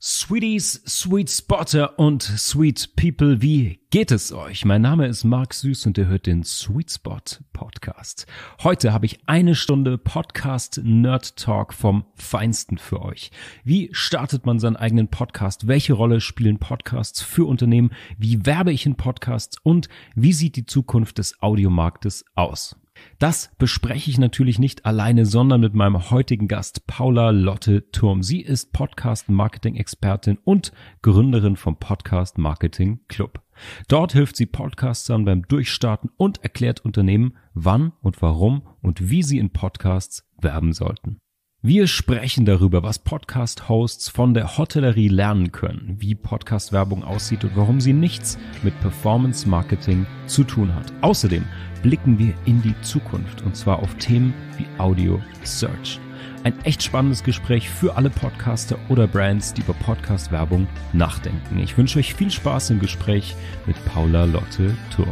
Sweeties, Sweet Spotter und Sweet People, wie geht es euch? Mein Name ist Marc Süß und ihr hört den Sweet Spot Podcast. Heute habe ich eine Stunde Podcast Nerd Talk vom Feinsten für euch. Wie startet man seinen eigenen Podcast? Welche Rolle spielen Podcasts für Unternehmen? Wie werbe ich in Podcasts? Und wie sieht die Zukunft des Audiomarktes aus? Das bespreche ich natürlich nicht alleine, sondern mit meinem heutigen Gast Paula Lotte Turm. Sie ist Podcast-Marketing-Expertin und Gründerin vom Podcast Marketing Club. Dort hilft sie Podcastern beim Durchstarten und erklärt Unternehmen, wann und warum und wie sie in Podcasts werben sollten. Wir sprechen darüber, was Podcast-Hosts von der Hotellerie lernen können, wie Podcast-Werbung aussieht und warum sie nichts mit Performance-Marketing zu tun hat. Außerdem blicken wir in die Zukunft und zwar auf Themen wie Audio Search. Ein echt spannendes Gespräch für alle Podcaster oder Brands, die über Podcast-Werbung nachdenken. Ich wünsche euch viel Spaß im Gespräch mit Paula Lotte Turm.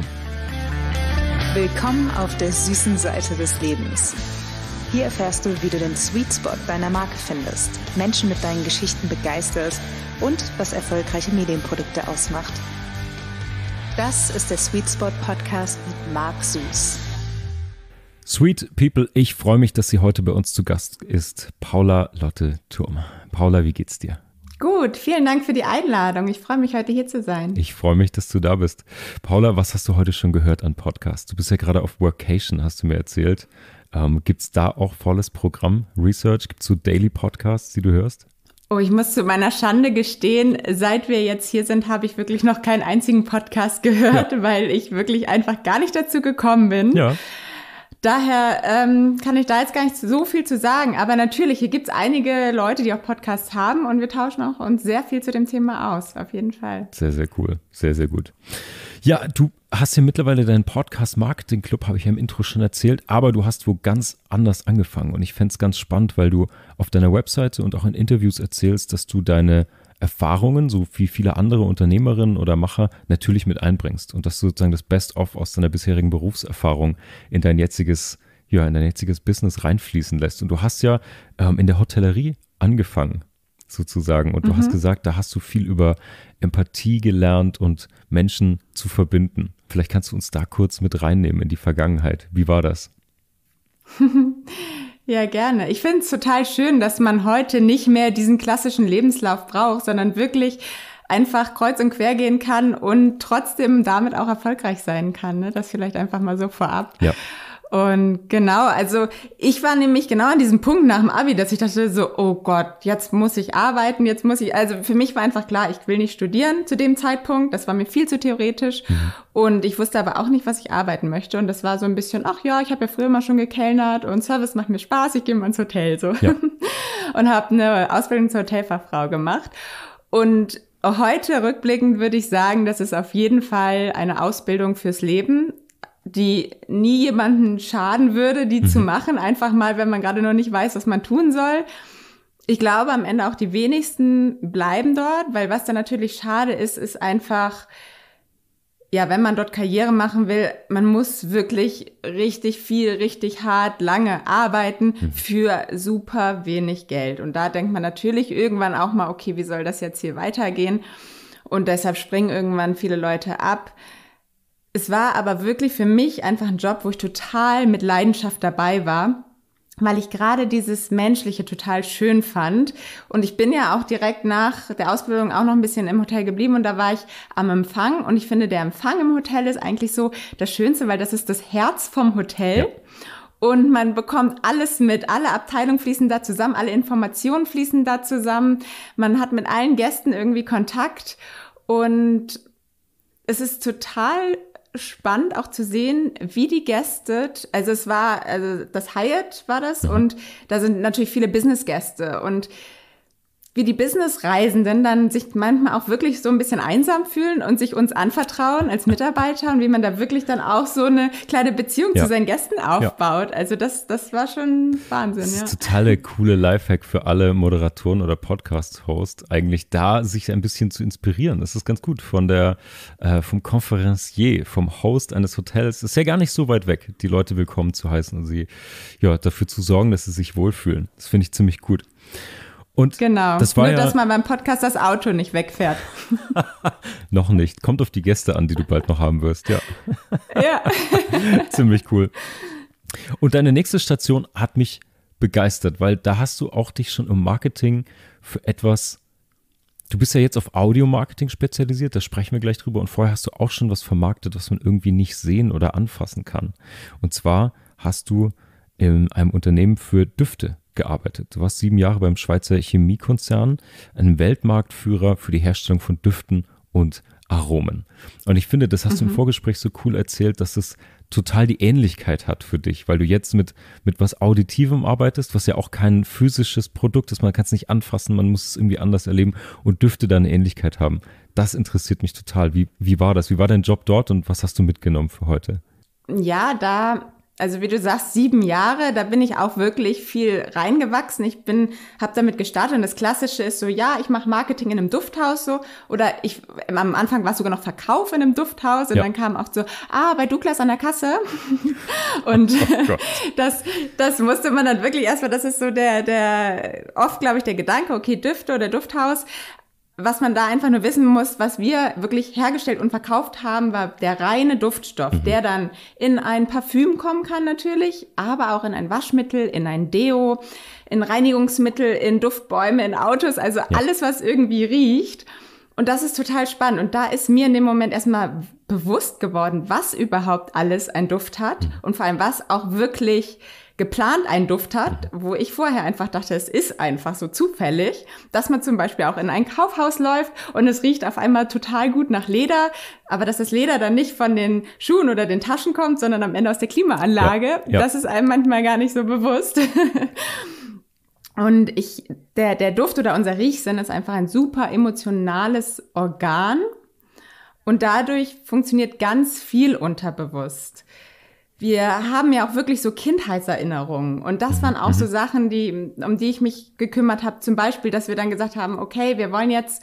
Willkommen auf der süßen Seite des Lebens hier erfährst du, wie du den Sweet Spot deiner Marke findest, Menschen mit deinen Geschichten begeisterst und was erfolgreiche Medienprodukte ausmacht. Das ist der Sweet Spot Podcast mit Marc Süß. Sweet People, ich freue mich, dass sie heute bei uns zu Gast ist, Paula Lotte Turm. Paula, wie geht's dir? Gut, vielen Dank für die Einladung. Ich freue mich, heute hier zu sein. Ich freue mich, dass du da bist. Paula, was hast du heute schon gehört an Podcast? Du bist ja gerade auf Workation, hast du mir erzählt. Ähm, gibt es da auch volles Programm, Research? Gibt es so Daily Podcasts, die du hörst? Oh, ich muss zu meiner Schande gestehen, seit wir jetzt hier sind, habe ich wirklich noch keinen einzigen Podcast gehört, ja. weil ich wirklich einfach gar nicht dazu gekommen bin. Ja. Daher ähm, kann ich da jetzt gar nicht so viel zu sagen. Aber natürlich, hier gibt es einige Leute, die auch Podcasts haben und wir tauschen auch uns sehr viel zu dem Thema aus, auf jeden Fall. Sehr, sehr cool. Sehr, sehr gut. Ja, du hast ja mittlerweile deinen Podcast Marketing Club, habe ich ja im Intro schon erzählt, aber du hast wo ganz anders angefangen. Und ich fände es ganz spannend, weil du auf deiner Webseite und auch in Interviews erzählst, dass du deine Erfahrungen, so wie viele andere Unternehmerinnen oder Macher, natürlich mit einbringst. Und dass du sozusagen das Best-of aus deiner bisherigen Berufserfahrung in dein jetziges, ja, in dein jetziges Business reinfließen lässt. Und du hast ja ähm, in der Hotellerie angefangen sozusagen. Und mhm. du hast mhm. gesagt, da hast du viel über Empathie gelernt und Menschen zu verbinden. Vielleicht kannst du uns da kurz mit reinnehmen in die Vergangenheit. Wie war das? Ja, gerne. Ich finde es total schön, dass man heute nicht mehr diesen klassischen Lebenslauf braucht, sondern wirklich einfach kreuz und quer gehen kann und trotzdem damit auch erfolgreich sein kann. Ne? Das vielleicht einfach mal so vorab. Ja. Und genau, also ich war nämlich genau an diesem Punkt nach dem Abi, dass ich dachte so, oh Gott, jetzt muss ich arbeiten, jetzt muss ich, also für mich war einfach klar, ich will nicht studieren zu dem Zeitpunkt, das war mir viel zu theoretisch mhm. und ich wusste aber auch nicht, was ich arbeiten möchte und das war so ein bisschen, ach ja, ich habe ja früher mal schon gekellnert und Service macht mir Spaß, ich gehe mal ins Hotel so ja. und habe eine Ausbildung zur Hotelfachfrau gemacht und Heute rückblickend würde ich sagen, das ist auf jeden Fall eine Ausbildung fürs Leben die nie jemanden schaden würde, die mhm. zu machen, einfach mal, wenn man gerade noch nicht weiß, was man tun soll. Ich glaube, am Ende auch die wenigsten bleiben dort, weil was da natürlich schade ist, ist einfach, ja, wenn man dort Karriere machen will, man muss wirklich richtig viel, richtig hart, lange arbeiten mhm. für super wenig Geld. Und da denkt man natürlich irgendwann auch mal, okay, wie soll das jetzt hier weitergehen? Und deshalb springen irgendwann viele Leute ab. Es war aber wirklich für mich einfach ein Job, wo ich total mit Leidenschaft dabei war weil ich gerade dieses Menschliche total schön fand. Und ich bin ja auch direkt nach der Ausbildung auch noch ein bisschen im Hotel geblieben und da war ich am Empfang und ich finde, der Empfang im Hotel ist eigentlich so das Schönste, weil das ist das Herz vom Hotel. Ja. Und man bekommt alles mit. Alle Abteilungen fließen da zusammen, alle Informationen fließen da zusammen. Man hat mit allen Gästen irgendwie Kontakt. Und es ist total spannend auch zu sehen, wie die Gäste, also es war, also das Hyatt war das mhm. und da sind natürlich viele Business-Gäste und wie die Businessreisenden dann sich manchmal auch wirklich so ein bisschen einsam fühlen und sich uns anvertrauen als Mitarbeiter und wie man da wirklich dann auch so eine kleine Beziehung ja. zu seinen Gästen aufbaut. Ja. Also das, das war schon Wahnsinn. Das ist ja. totale coole Lifehack für alle Moderatoren oder Podcast-Hosts, eigentlich da sich ein bisschen zu inspirieren. Das ist ganz gut von der, äh, vom Konferencier, vom Host eines Hotels. ist ja gar nicht so weit weg, die Leute willkommen zu heißen und sie ja, dafür zu sorgen, dass sie sich wohlfühlen. Das finde ich ziemlich gut. Und genau, das war nur ja, dass man beim Podcast das Auto nicht wegfährt. noch nicht. Kommt auf die Gäste an, die du bald noch haben wirst, ja. ja. Ziemlich cool. Und deine nächste Station hat mich begeistert, weil da hast du auch dich schon im Marketing für etwas. Du bist ja jetzt auf Audio-Marketing spezialisiert, da sprechen wir gleich drüber. Und vorher hast du auch schon was vermarktet, was man irgendwie nicht sehen oder anfassen kann. Und zwar hast du in einem Unternehmen für Düfte gearbeitet. Du warst sieben Jahre beim Schweizer Chemiekonzern, einem Weltmarktführer für die Herstellung von Düften und Aromen. Und ich finde, das hast mhm. du im mhm. Vorgespräch so cool erzählt, dass es total die Ähnlichkeit hat für dich, weil du jetzt mit, mit was Auditivem arbeitest, was ja auch kein physisches Produkt ist, man kann es nicht anfassen, man muss es irgendwie anders erleben und Düfte da eine Ähnlichkeit haben. Das interessiert mich total. Wie, wie war das? Wie war dein Job dort und was hast du mitgenommen für heute? Ja, da also wie du sagst, sieben Jahre, da bin ich auch wirklich viel reingewachsen. Ich bin, habe damit gestartet und das Klassische ist so, ja, ich mache Marketing in einem Dufthaus so oder ich am Anfang war es sogar noch Verkauf in einem Dufthaus und ja. dann kam auch so, ah, bei Douglas an der Kasse und oh das, das musste man dann wirklich erstmal, das ist so der, der oft glaube ich der Gedanke, okay, Düfte oder Dufthaus, was man da einfach nur wissen muss, was wir wirklich hergestellt und verkauft haben, war der reine Duftstoff, mhm. der dann in ein Parfüm kommen kann natürlich, aber auch in ein Waschmittel, in ein Deo, in Reinigungsmittel, in Duftbäume, in Autos, also ja. alles, was irgendwie riecht. Und das ist total spannend. Und da ist mir in dem Moment erstmal bewusst geworden, was überhaupt alles ein Duft hat mhm. und vor allem was auch wirklich geplant einen Duft hat, wo ich vorher einfach dachte, es ist einfach so zufällig, dass man zum Beispiel auch in ein Kaufhaus läuft und es riecht auf einmal total gut nach Leder, aber dass das Leder dann nicht von den Schuhen oder den Taschen kommt, sondern am Ende aus der Klimaanlage, ja, ja. das ist einem manchmal gar nicht so bewusst. und ich, der, der Duft oder unser Riechsinn ist einfach ein super emotionales Organ. Und dadurch funktioniert ganz viel unterbewusst wir haben ja auch wirklich so Kindheitserinnerungen. Und das waren auch so mhm. Sachen, die, um die ich mich gekümmert habe. Zum Beispiel, dass wir dann gesagt haben, okay, wir wollen jetzt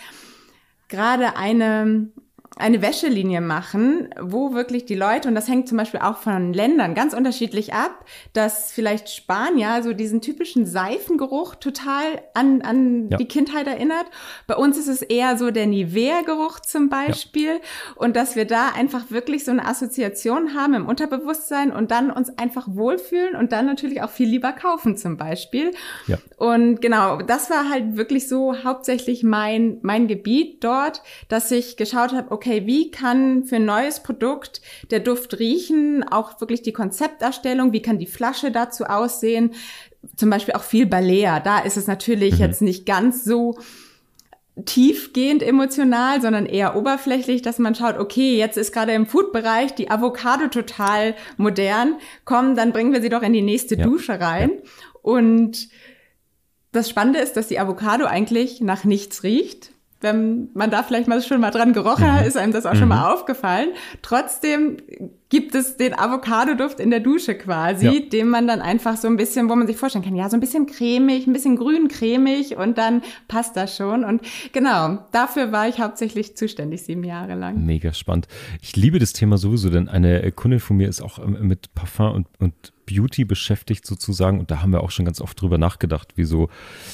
gerade eine eine Wäschelinie machen, wo wirklich die Leute, und das hängt zum Beispiel auch von Ländern ganz unterschiedlich ab, dass vielleicht Spanier so diesen typischen Seifengeruch total an, an ja. die Kindheit erinnert. Bei uns ist es eher so der Nivea-Geruch zum Beispiel. Ja. Und dass wir da einfach wirklich so eine Assoziation haben im Unterbewusstsein und dann uns einfach wohlfühlen und dann natürlich auch viel lieber kaufen zum Beispiel. Ja. Und genau, das war halt wirklich so hauptsächlich mein, mein Gebiet dort, dass ich geschaut habe, okay, okay, wie kann für ein neues Produkt der Duft riechen, auch wirklich die Konzepterstellung, wie kann die Flasche dazu aussehen, zum Beispiel auch viel Balea, da ist es natürlich mhm. jetzt nicht ganz so tiefgehend emotional, sondern eher oberflächlich, dass man schaut, okay, jetzt ist gerade im Food-Bereich die Avocado total modern, komm, dann bringen wir sie doch in die nächste ja. Dusche rein. Ja. Und das Spannende ist, dass die Avocado eigentlich nach nichts riecht, wenn man da vielleicht mal schon mal dran gerochen hat, mhm. ist einem das auch mhm. schon mal mhm. aufgefallen. Trotzdem gibt es den Avocado-Duft in der Dusche quasi, ja. den man dann einfach so ein bisschen, wo man sich vorstellen kann, ja, so ein bisschen cremig, ein bisschen grün cremig und dann passt das schon. Und genau, dafür war ich hauptsächlich zuständig sieben Jahre lang. Mega spannend. Ich liebe das Thema sowieso, denn eine Kundin von mir ist auch ähm, mit Parfum und, und Beauty beschäftigt sozusagen und da haben wir auch schon ganz oft drüber nachgedacht, wieso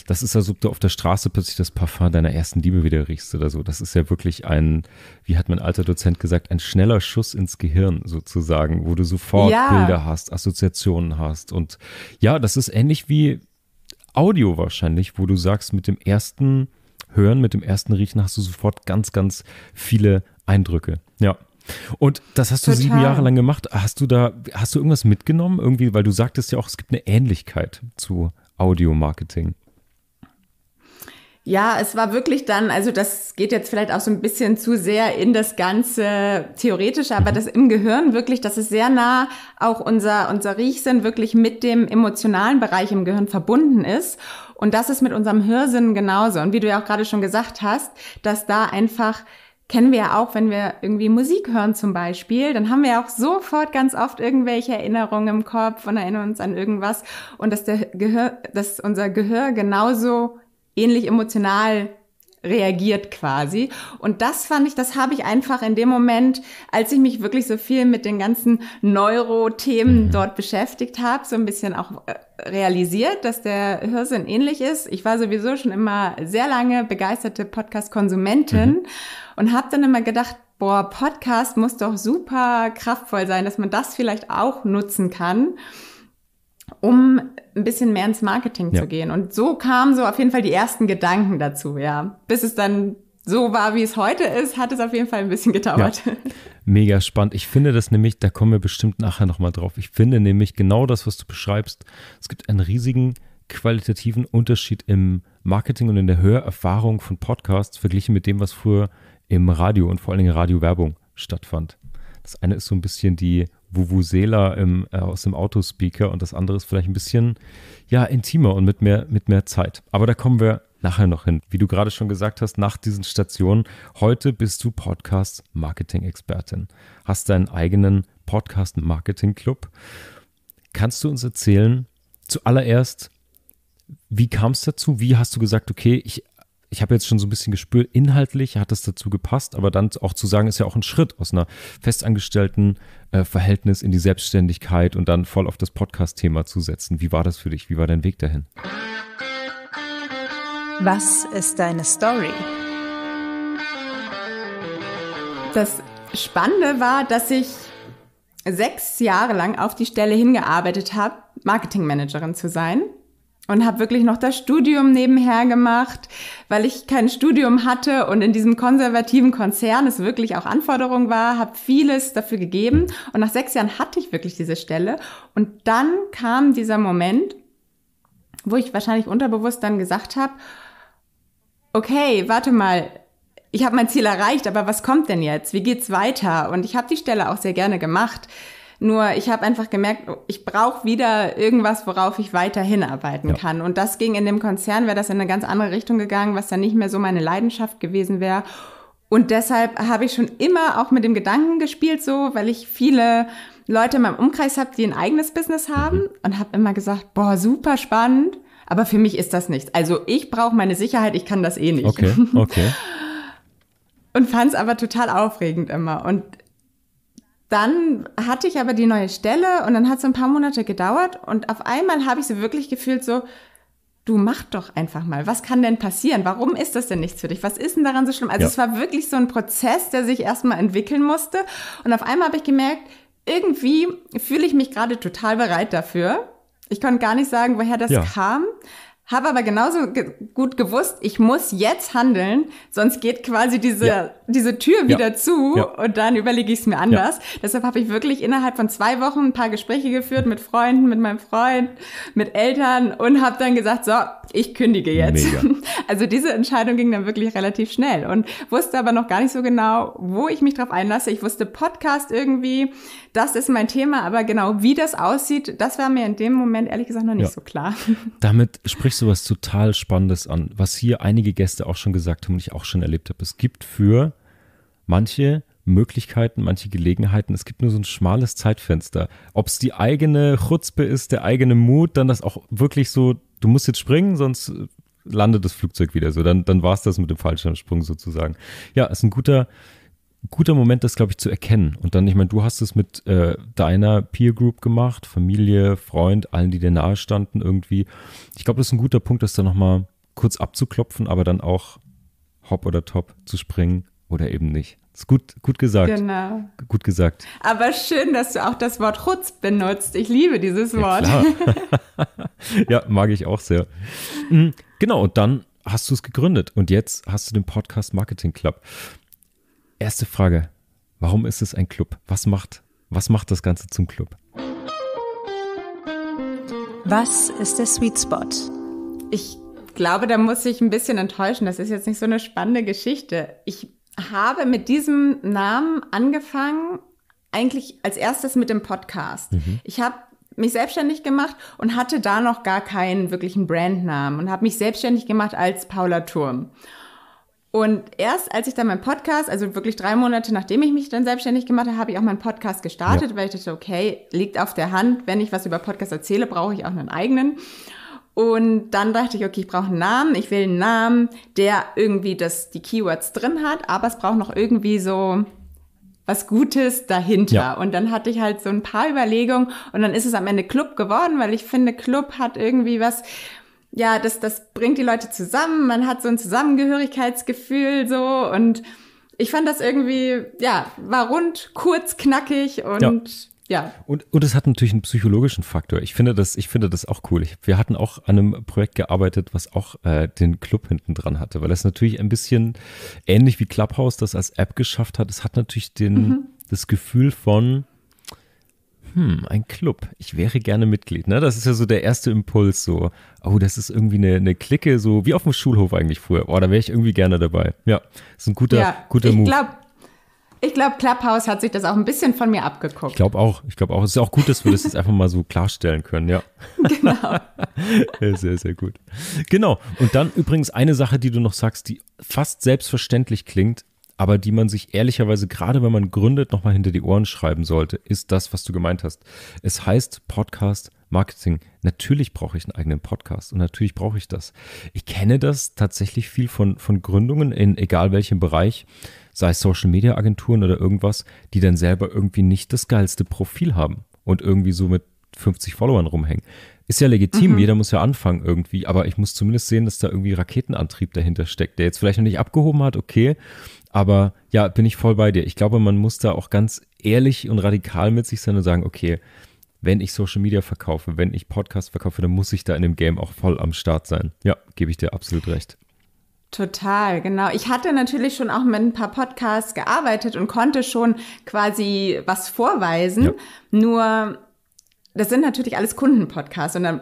das ist ja so, du auf der Straße plötzlich das Parfum deiner ersten Liebe wieder riechst oder so. Das ist ja wirklich ein, wie hat mein alter Dozent gesagt, ein schneller Schuss ins Gehirn sozusagen, wo du sofort ja. Bilder hast, Assoziationen hast und ja, das ist ähnlich wie Audio wahrscheinlich, wo du sagst, mit dem ersten Hören, mit dem ersten Riechen hast du sofort ganz, ganz viele Eindrücke. Ja. Und das hast du Total. sieben Jahre lang gemacht. Hast du da, hast du irgendwas mitgenommen? Irgendwie, weil du sagtest ja auch, es gibt eine Ähnlichkeit zu Audio-Marketing. Ja, es war wirklich dann, also das geht jetzt vielleicht auch so ein bisschen zu sehr in das ganze Theoretische, aber mhm. das im Gehirn wirklich, das ist sehr nah auch unser, unser Riechsinn wirklich mit dem emotionalen Bereich im Gehirn verbunden ist. Und das ist mit unserem Hörsinn genauso. Und wie du ja auch gerade schon gesagt hast, dass da einfach kennen wir ja auch, wenn wir irgendwie Musik hören zum Beispiel, dann haben wir ja auch sofort ganz oft irgendwelche Erinnerungen im Kopf und erinnern uns an irgendwas und dass der Gehör, dass unser Gehör genauso ähnlich emotional reagiert quasi. Und das fand ich, das habe ich einfach in dem Moment, als ich mich wirklich so viel mit den ganzen Neurothemen mhm. dort beschäftigt habe, so ein bisschen auch äh, realisiert, dass der Hörsinn ähnlich ist. Ich war sowieso schon immer sehr lange begeisterte Podcast-Konsumentin. Mhm und habe dann immer gedacht, boah, Podcast muss doch super kraftvoll sein, dass man das vielleicht auch nutzen kann, um ein bisschen mehr ins Marketing ja. zu gehen. Und so kamen so auf jeden Fall die ersten Gedanken dazu, ja. Bis es dann so war, wie es heute ist, hat es auf jeden Fall ein bisschen gedauert. Ja. Mega spannend. Ich finde das nämlich, da kommen wir bestimmt nachher nochmal drauf. Ich finde nämlich genau das, was du beschreibst. Es gibt einen riesigen qualitativen Unterschied im Marketing und in der Hörerfahrung von Podcasts verglichen mit dem, was früher im Radio und vor allen Dingen Radiowerbung stattfand. Das eine ist so ein bisschen die Vuvuzela im, äh, aus dem Autospeaker und das andere ist vielleicht ein bisschen ja intimer und mit mehr, mit mehr Zeit. Aber da kommen wir nachher noch hin. Wie du gerade schon gesagt hast, nach diesen Stationen, heute bist du Podcast-Marketing-Expertin, hast deinen eigenen Podcast-Marketing-Club. Kannst du uns erzählen, zuallererst, wie kam es dazu? Wie hast du gesagt, okay, ich ich habe jetzt schon so ein bisschen gespürt, inhaltlich hat es dazu gepasst, aber dann auch zu sagen, ist ja auch ein Schritt aus einer festangestellten äh, Verhältnis in die Selbstständigkeit und dann voll auf das Podcast-Thema zu setzen. Wie war das für dich? Wie war dein Weg dahin? Was ist deine Story? Das Spannende war, dass ich sechs Jahre lang auf die Stelle hingearbeitet habe, Marketingmanagerin zu sein und habe wirklich noch das Studium nebenher gemacht, weil ich kein Studium hatte und in diesem konservativen Konzern es wirklich auch Anforderung war, habe vieles dafür gegeben und nach sechs Jahren hatte ich wirklich diese Stelle und dann kam dieser Moment, wo ich wahrscheinlich unterbewusst dann gesagt habe, okay, warte mal, ich habe mein Ziel erreicht, aber was kommt denn jetzt? Wie geht's weiter? Und ich habe die Stelle auch sehr gerne gemacht. Nur ich habe einfach gemerkt, ich brauche wieder irgendwas, worauf ich weiter hinarbeiten ja. kann. Und das ging in dem Konzern, wäre das in eine ganz andere Richtung gegangen, was dann nicht mehr so meine Leidenschaft gewesen wäre. Und deshalb habe ich schon immer auch mit dem Gedanken gespielt, so, weil ich viele Leute in meinem Umkreis habe, die ein eigenes Business mhm. haben mhm. und habe immer gesagt, boah, super spannend, aber für mich ist das nichts. Also ich brauche meine Sicherheit, ich kann das eh nicht. Okay, okay. und fand es aber total aufregend immer. Und dann hatte ich aber die neue Stelle und dann hat es ein paar Monate gedauert und auf einmal habe ich so wirklich gefühlt so, du mach doch einfach mal. Was kann denn passieren? Warum ist das denn nichts für dich? Was ist denn daran so schlimm? Also ja. es war wirklich so ein Prozess, der sich erstmal entwickeln musste und auf einmal habe ich gemerkt, irgendwie fühle ich mich gerade total bereit dafür. Ich konnte gar nicht sagen, woher das ja. kam, habe aber genauso ge gut gewusst, ich muss jetzt handeln, sonst geht quasi diese, ja. diese Tür wieder ja. zu ja. und dann überlege ich es mir anders. Deshalb habe ich wirklich innerhalb von zwei Wochen ein paar Gespräche geführt mit Freunden, mit meinem Freund, mit Eltern und habe dann gesagt, so, ich kündige jetzt. Mega. Also diese Entscheidung ging dann wirklich relativ schnell und wusste aber noch gar nicht so genau, wo ich mich drauf einlasse. Ich wusste Podcast irgendwie, das ist mein Thema, aber genau wie das aussieht, das war mir in dem Moment ehrlich gesagt noch nicht ja. so klar. Damit sprichst du was total Spannendes an, was hier einige Gäste auch schon gesagt haben und ich auch schon erlebt habe. Es gibt für manche Möglichkeiten, manche Gelegenheiten. Es gibt nur so ein schmales Zeitfenster. Ob es die eigene Chutzpe ist, der eigene Mut, dann das auch wirklich so, du musst jetzt springen, sonst landet das Flugzeug wieder so. Dann, dann war es das mit dem Fallschirmsprung sozusagen. Ja, ist ein guter, guter Moment, das, glaube ich, zu erkennen. Und dann, ich meine, du hast es mit äh, deiner Peer Group gemacht, Familie, Freund, allen, die dir nahe standen irgendwie. Ich glaube, das ist ein guter Punkt, das dann nochmal kurz abzuklopfen, aber dann auch hopp oder top zu springen oder eben nicht. Das ist gut, gut gesagt. Genau. Gut gesagt. Aber schön, dass du auch das Wort Rutz benutzt. Ich liebe dieses Wort. Ja, ja mag ich auch sehr. Mhm, genau, und dann hast du es gegründet und jetzt hast du den Podcast Marketing Club. Erste Frage. Warum ist es ein Club? Was macht, was macht das Ganze zum Club? Was ist der Sweet Spot? Ich glaube, da muss ich ein bisschen enttäuschen. Das ist jetzt nicht so eine spannende Geschichte. Ich habe mit diesem Namen angefangen, eigentlich als erstes mit dem Podcast. Mhm. Ich habe mich selbstständig gemacht und hatte da noch gar keinen wirklichen Brandnamen und habe mich selbstständig gemacht als Paula Turm. Und erst als ich dann meinen Podcast, also wirklich drei Monate nachdem ich mich dann selbstständig gemacht habe, habe ich auch meinen Podcast gestartet, ja. weil ich dachte, okay, liegt auf der Hand, wenn ich was über Podcast erzähle, brauche ich auch einen eigenen. Und dann dachte ich, okay, ich brauche einen Namen. Ich will einen Namen, der irgendwie das, die Keywords drin hat, aber es braucht noch irgendwie so was Gutes dahinter. Ja. Und dann hatte ich halt so ein paar Überlegungen und dann ist es am Ende Club geworden, weil ich finde, Club hat irgendwie was, ja, das, das bringt die Leute zusammen, man hat so ein Zusammengehörigkeitsgefühl so und ich fand das irgendwie, ja, war rund, kurz, knackig und ja. Ja. Und, und es hat natürlich einen psychologischen Faktor. Ich finde das, ich finde das auch cool. Ich, wir hatten auch an einem Projekt gearbeitet, was auch äh, den Club hinten dran hatte, weil das natürlich ein bisschen ähnlich wie Clubhouse das als App geschafft hat. Es hat natürlich den, mhm. das Gefühl von, hm, ein Club, ich wäre gerne Mitglied. Ne? Das ist ja so der erste Impuls, so, oh, das ist irgendwie eine, eine Clique, so wie auf dem Schulhof eigentlich früher. Oh, da wäre ich irgendwie gerne dabei. Ja, ist ein guter, ja, guter ich Move. Glaub, ich glaube, Clubhouse hat sich das auch ein bisschen von mir abgeguckt. Ich glaube auch. Ich glaube auch. Es ist auch gut, dass wir das jetzt einfach mal so klarstellen können, ja. Genau. sehr, sehr gut. Genau. Und dann übrigens eine Sache, die du noch sagst, die fast selbstverständlich klingt, aber die man sich ehrlicherweise, gerade wenn man gründet, nochmal hinter die Ohren schreiben sollte, ist das, was du gemeint hast. Es heißt Podcast Marketing. Natürlich brauche ich einen eigenen Podcast und natürlich brauche ich das. Ich kenne das tatsächlich viel von, von Gründungen in egal welchem Bereich, sei es Social Media Agenturen oder irgendwas, die dann selber irgendwie nicht das geilste Profil haben und irgendwie so mit 50 Followern rumhängen. Ist ja legitim, mhm. jeder muss ja anfangen irgendwie, aber ich muss zumindest sehen, dass da irgendwie Raketenantrieb dahinter steckt, der jetzt vielleicht noch nicht abgehoben hat, okay, aber ja, bin ich voll bei dir. Ich glaube, man muss da auch ganz ehrlich und radikal mit sich sein und sagen, okay, wenn ich Social Media verkaufe, wenn ich Podcast verkaufe, dann muss ich da in dem Game auch voll am Start sein. Ja, gebe ich dir absolut recht. Total, genau. Ich hatte natürlich schon auch mit ein paar Podcasts gearbeitet und konnte schon quasi was vorweisen. Ja. Nur das sind natürlich alles Kundenpodcasts und dann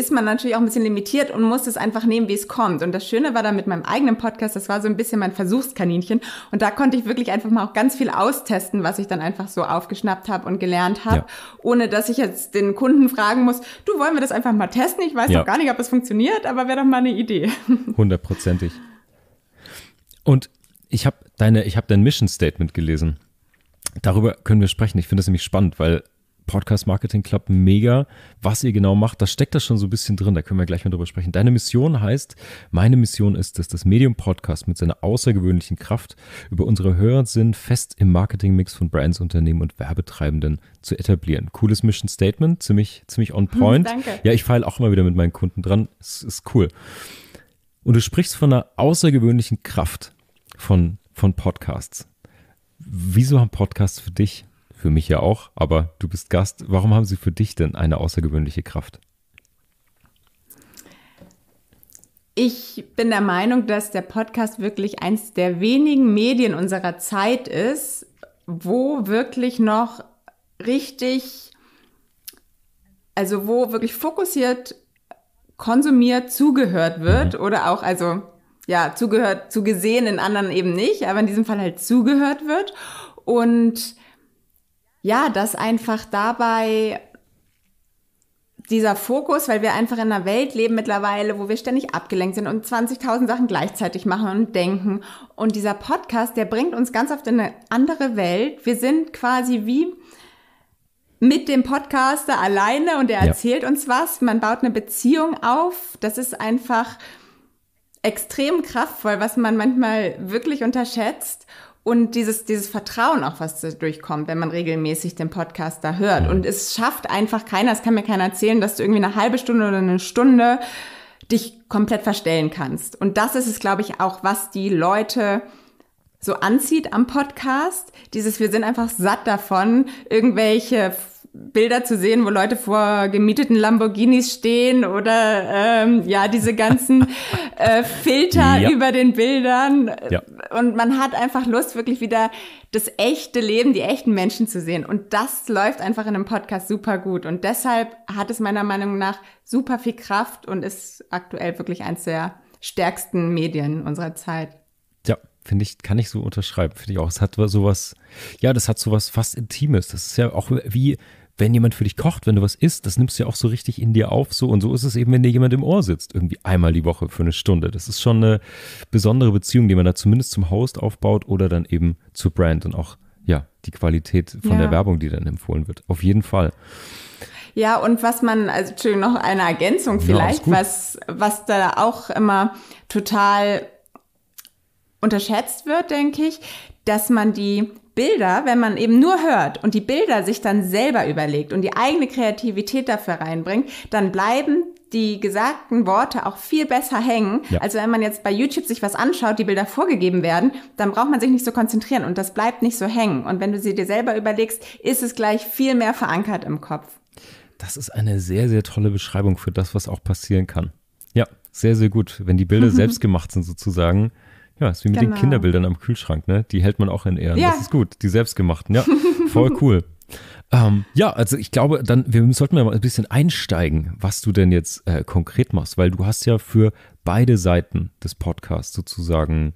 ist man natürlich auch ein bisschen limitiert und muss es einfach nehmen, wie es kommt. Und das Schöne war dann mit meinem eigenen Podcast, das war so ein bisschen mein Versuchskaninchen. Und da konnte ich wirklich einfach mal auch ganz viel austesten, was ich dann einfach so aufgeschnappt habe und gelernt habe, ja. ohne dass ich jetzt den Kunden fragen muss, du wollen wir das einfach mal testen? Ich weiß ja. noch gar nicht, ob es funktioniert, aber wäre doch mal eine Idee. Hundertprozentig. Und ich habe deine, ich habe dein Mission Statement gelesen. Darüber können wir sprechen. Ich finde das nämlich spannend, weil Podcast Marketing Club mega, was ihr genau macht. da steckt das schon so ein bisschen drin, da können wir gleich mal drüber sprechen. Deine Mission heißt, meine Mission ist, dass das Medium Podcast mit seiner außergewöhnlichen Kraft über unsere Hörsinn fest im Marketingmix von Brands, Unternehmen und Werbetreibenden zu etablieren. Cooles Mission Statement, ziemlich, ziemlich on hm, point. danke. Ja, ich feile auch immer wieder mit meinen Kunden dran. Es ist cool. Und du sprichst von einer außergewöhnlichen Kraft von, von Podcasts. Wieso haben Podcasts für dich für mich ja auch, aber du bist Gast. Warum haben sie für dich denn eine außergewöhnliche Kraft? Ich bin der Meinung, dass der Podcast wirklich eins der wenigen Medien unserer Zeit ist, wo wirklich noch richtig, also wo wirklich fokussiert konsumiert, zugehört wird mhm. oder auch, also ja, zugehört, zugesehen, in anderen eben nicht, aber in diesem Fall halt zugehört wird. Und ja, dass einfach dabei dieser Fokus, weil wir einfach in einer Welt leben mittlerweile, wo wir ständig abgelenkt sind und 20.000 Sachen gleichzeitig machen und denken. Und dieser Podcast, der bringt uns ganz oft in eine andere Welt. Wir sind quasi wie mit dem Podcaster alleine und er ja. erzählt uns was. Man baut eine Beziehung auf. Das ist einfach extrem kraftvoll, was man manchmal wirklich unterschätzt und dieses, dieses Vertrauen auch, was durchkommt, wenn man regelmäßig den Podcast da hört. Und es schafft einfach keiner, es kann mir keiner erzählen, dass du irgendwie eine halbe Stunde oder eine Stunde dich komplett verstellen kannst. Und das ist es, glaube ich, auch, was die Leute so anzieht am Podcast. Dieses, wir sind einfach satt davon, irgendwelche Bilder zu sehen, wo Leute vor gemieteten Lamborghinis stehen oder ähm, ja, diese ganzen äh, Filter ja. über den Bildern. Ja. Und man hat einfach Lust, wirklich wieder das echte Leben, die echten Menschen zu sehen. Und das läuft einfach in einem Podcast super gut. Und deshalb hat es meiner Meinung nach super viel Kraft und ist aktuell wirklich eins der stärksten Medien unserer Zeit. Ja, finde ich, kann ich so unterschreiben, finde ich auch. Es hat sowas, ja, das hat sowas fast Intimes. Das ist ja auch wie, wenn jemand für dich kocht, wenn du was isst, das nimmst du ja auch so richtig in dir auf. So und so ist es eben, wenn dir jemand im Ohr sitzt, irgendwie einmal die Woche für eine Stunde. Das ist schon eine besondere Beziehung, die man da zumindest zum Host aufbaut oder dann eben zur Brand und auch ja die Qualität von ja. der Werbung, die dann empfohlen wird. Auf jeden Fall. Ja, und was man, also schön noch eine Ergänzung vielleicht, ja, was, was da auch immer total unterschätzt wird, denke ich, dass man die Bilder, wenn man eben nur hört und die Bilder sich dann selber überlegt und die eigene Kreativität dafür reinbringt, dann bleiben die gesagten Worte auch viel besser hängen, ja. als wenn man jetzt bei YouTube sich was anschaut, die Bilder vorgegeben werden, dann braucht man sich nicht so konzentrieren und das bleibt nicht so hängen. Und wenn du sie dir selber überlegst, ist es gleich viel mehr verankert im Kopf. Das ist eine sehr, sehr tolle Beschreibung für das, was auch passieren kann. Ja, sehr, sehr gut. Wenn die Bilder selbst gemacht sind sozusagen, ja, ist wie mit genau. den Kinderbildern am Kühlschrank, ne? Die hält man auch in Ehren. Ja. Das ist gut. Die selbstgemachten, ja. Voll cool. ähm, ja, also ich glaube, dann wir sollten wir mal ein bisschen einsteigen, was du denn jetzt äh, konkret machst, weil du hast ja für beide Seiten des Podcasts sozusagen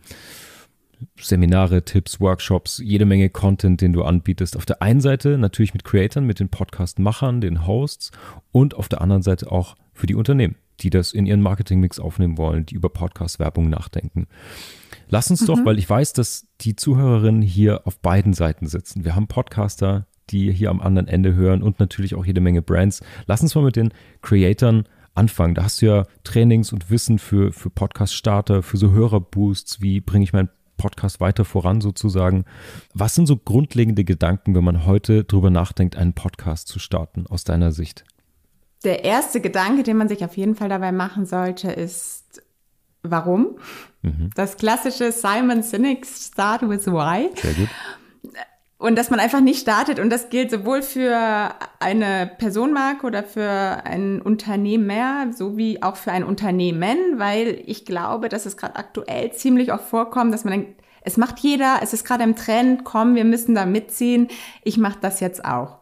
Seminare, Tipps, Workshops, jede Menge Content, den du anbietest. Auf der einen Seite natürlich mit Creatern, mit den Podcast-Machern, den Hosts und auf der anderen Seite auch für die Unternehmen, die das in ihren Marketingmix aufnehmen wollen, die über Podcast-Werbung nachdenken. Lass uns mhm. doch, weil ich weiß, dass die Zuhörerinnen hier auf beiden Seiten sitzen. Wir haben Podcaster, die hier am anderen Ende hören und natürlich auch jede Menge Brands. Lass uns mal mit den Creatern anfangen. Da hast du ja Trainings und Wissen für, für Podcast-Starter, für so Hörerboosts, wie bringe ich meinen Podcast weiter voran sozusagen. Was sind so grundlegende Gedanken, wenn man heute darüber nachdenkt, einen Podcast zu starten, aus deiner Sicht? Der erste Gedanke, den man sich auf jeden Fall dabei machen sollte, ist, Warum? Mhm. Das klassische Simon Sinek Start with Why. Sehr gut. Und dass man einfach nicht startet. Und das gilt sowohl für eine Personenmarke oder für ein Unternehmer sowie auch für ein Unternehmen, weil ich glaube, dass es gerade aktuell ziemlich oft vorkommt, dass man denkt, es macht jeder, es ist gerade im Trend, komm, wir müssen da mitziehen, ich mache das jetzt auch.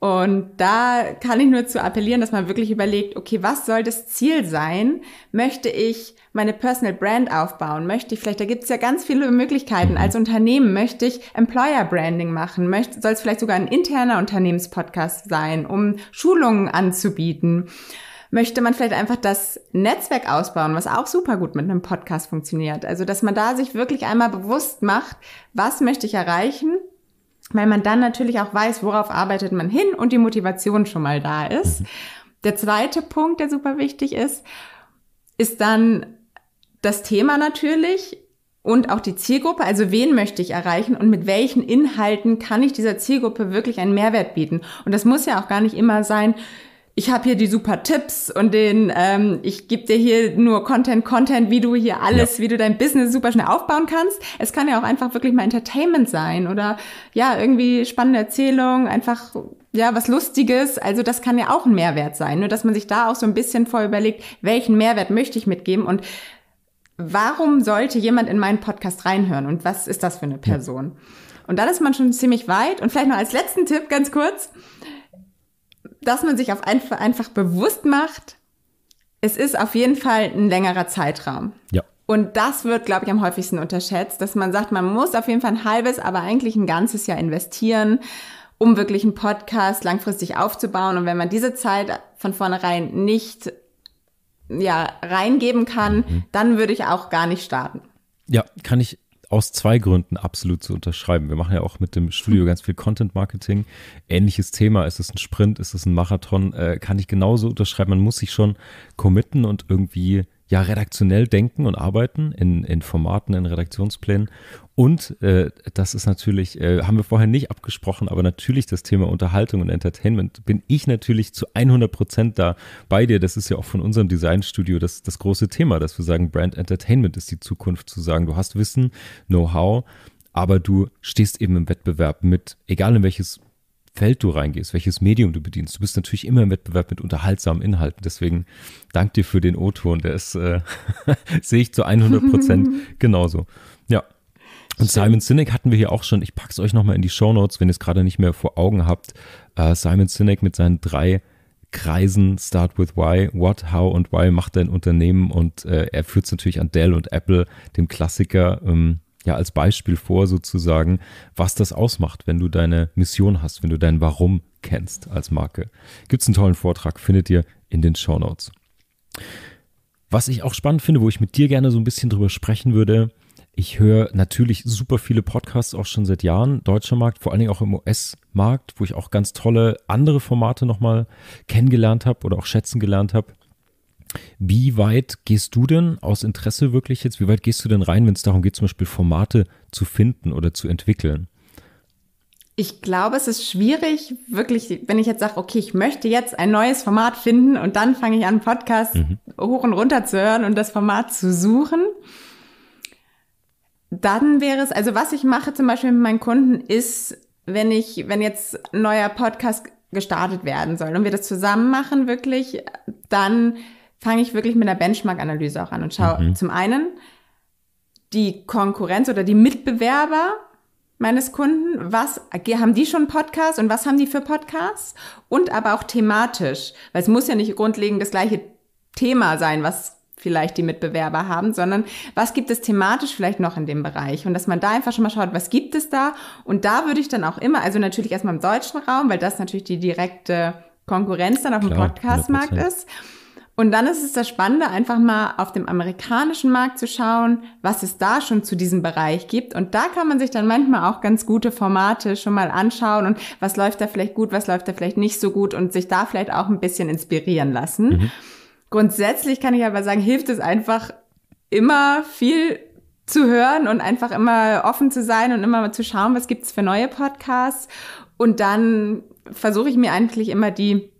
Und da kann ich nur zu appellieren, dass man wirklich überlegt, okay, was soll das Ziel sein? Möchte ich meine Personal Brand aufbauen? Möchte ich vielleicht, da gibt es ja ganz viele Möglichkeiten. Als mhm. Unternehmen möchte ich Employer Branding machen? soll es vielleicht sogar ein interner Unternehmenspodcast sein, um Schulungen anzubieten? Möchte man vielleicht einfach das Netzwerk ausbauen, was auch super gut mit einem Podcast funktioniert? Also, dass man da sich wirklich einmal bewusst macht, was möchte ich erreichen weil man dann natürlich auch weiß, worauf arbeitet man hin und die Motivation schon mal da ist. Mhm. Der zweite Punkt, der super wichtig ist, ist dann das Thema natürlich und auch die Zielgruppe, also wen möchte ich erreichen und mit welchen Inhalten kann ich dieser Zielgruppe wirklich einen Mehrwert bieten. Und das muss ja auch gar nicht immer sein, ich habe hier die super Tipps und den, ähm, ich gebe dir hier nur Content, Content, wie du hier alles, ja. wie du dein Business super schnell aufbauen kannst. Es kann ja auch einfach wirklich mal Entertainment sein oder ja, irgendwie spannende Erzählung, einfach ja, was Lustiges. Also das kann ja auch ein Mehrwert sein, nur dass man sich da auch so ein bisschen vor überlegt, welchen Mehrwert möchte ich mitgeben und warum sollte jemand in meinen Podcast reinhören und was ist das für eine Person? Ja. Und dann ist man schon ziemlich weit. Und vielleicht noch als letzten Tipp ganz kurz dass man sich auf einfach, einfach bewusst macht, es ist auf jeden Fall ein längerer Zeitraum. Ja. Und das wird, glaube ich, am häufigsten unterschätzt, dass man sagt, man muss auf jeden Fall ein halbes, aber eigentlich ein ganzes Jahr investieren, um wirklich einen Podcast langfristig aufzubauen. Und wenn man diese Zeit von vornherein nicht ja, reingeben kann, mhm. dann würde ich auch gar nicht starten. Ja, kann ich aus zwei Gründen absolut zu unterschreiben. Wir machen ja auch mit dem Studio hm. ganz viel Content Marketing. Ähnliches Thema. Ist es ein Sprint? Ist es ein Marathon? Äh, kann ich genauso unterschreiben. Man muss sich schon committen und irgendwie ja redaktionell denken und arbeiten in, in Formaten, in Redaktionsplänen. Und äh, das ist natürlich, äh, haben wir vorher nicht abgesprochen, aber natürlich das Thema Unterhaltung und Entertainment bin ich natürlich zu 100 Prozent da bei dir. Das ist ja auch von unserem Designstudio das, das große Thema, dass wir sagen, Brand Entertainment ist die Zukunft, zu sagen, du hast Wissen, Know-how, aber du stehst eben im Wettbewerb mit, egal in welches Feld du reingehst, welches Medium du bedienst. Du bist natürlich immer im Wettbewerb mit unterhaltsamen Inhalten. Deswegen danke dir für den O-Ton. Der ist, äh, sehe ich zu 100 Prozent genauso. Ja. Und Simon Sinek hatten wir hier auch schon. Ich packe es euch nochmal in die Show Notes, wenn ihr es gerade nicht mehr vor Augen habt. Äh, Simon Sinek mit seinen drei Kreisen, Start with Why, What, How und Why macht dein Unternehmen und äh, er führt es natürlich an Dell und Apple, dem Klassiker. Ähm, ja als Beispiel vor, sozusagen, was das ausmacht, wenn du deine Mission hast, wenn du dein Warum kennst als Marke. Gibt es einen tollen Vortrag, findet ihr in den Show Notes. Was ich auch spannend finde, wo ich mit dir gerne so ein bisschen drüber sprechen würde, ich höre natürlich super viele Podcasts auch schon seit Jahren, deutscher Markt, vor allen Dingen auch im US-Markt, wo ich auch ganz tolle andere Formate nochmal kennengelernt habe oder auch schätzen gelernt habe. Wie weit gehst du denn aus Interesse wirklich jetzt, wie weit gehst du denn rein, wenn es darum geht, zum Beispiel Formate zu finden oder zu entwickeln? Ich glaube, es ist schwierig, wirklich, wenn ich jetzt sage, okay, ich möchte jetzt ein neues Format finden und dann fange ich an, Podcasts mhm. hoch und runter zu hören und das Format zu suchen. Dann wäre es, also was ich mache zum Beispiel mit meinen Kunden ist, wenn ich, wenn jetzt ein neuer Podcast gestartet werden soll und wir das zusammen machen wirklich, dann fange ich wirklich mit einer Benchmark-Analyse auch an und schaue mhm. zum einen die Konkurrenz oder die Mitbewerber meines Kunden, was haben die schon Podcasts und was haben die für Podcasts und aber auch thematisch, weil es muss ja nicht grundlegend das gleiche Thema sein, was vielleicht die Mitbewerber haben, sondern was gibt es thematisch vielleicht noch in dem Bereich und dass man da einfach schon mal schaut, was gibt es da und da würde ich dann auch immer, also natürlich erstmal im deutschen Raum, weil das natürlich die direkte Konkurrenz dann auf dem Podcastmarkt ist und dann ist es das Spannende, einfach mal auf dem amerikanischen Markt zu schauen, was es da schon zu diesem Bereich gibt. Und da kann man sich dann manchmal auch ganz gute Formate schon mal anschauen und was läuft da vielleicht gut, was läuft da vielleicht nicht so gut und sich da vielleicht auch ein bisschen inspirieren lassen. Mhm. Grundsätzlich kann ich aber sagen, hilft es einfach immer viel zu hören und einfach immer offen zu sein und immer mal zu schauen, was gibt's für neue Podcasts. Und dann versuche ich mir eigentlich immer die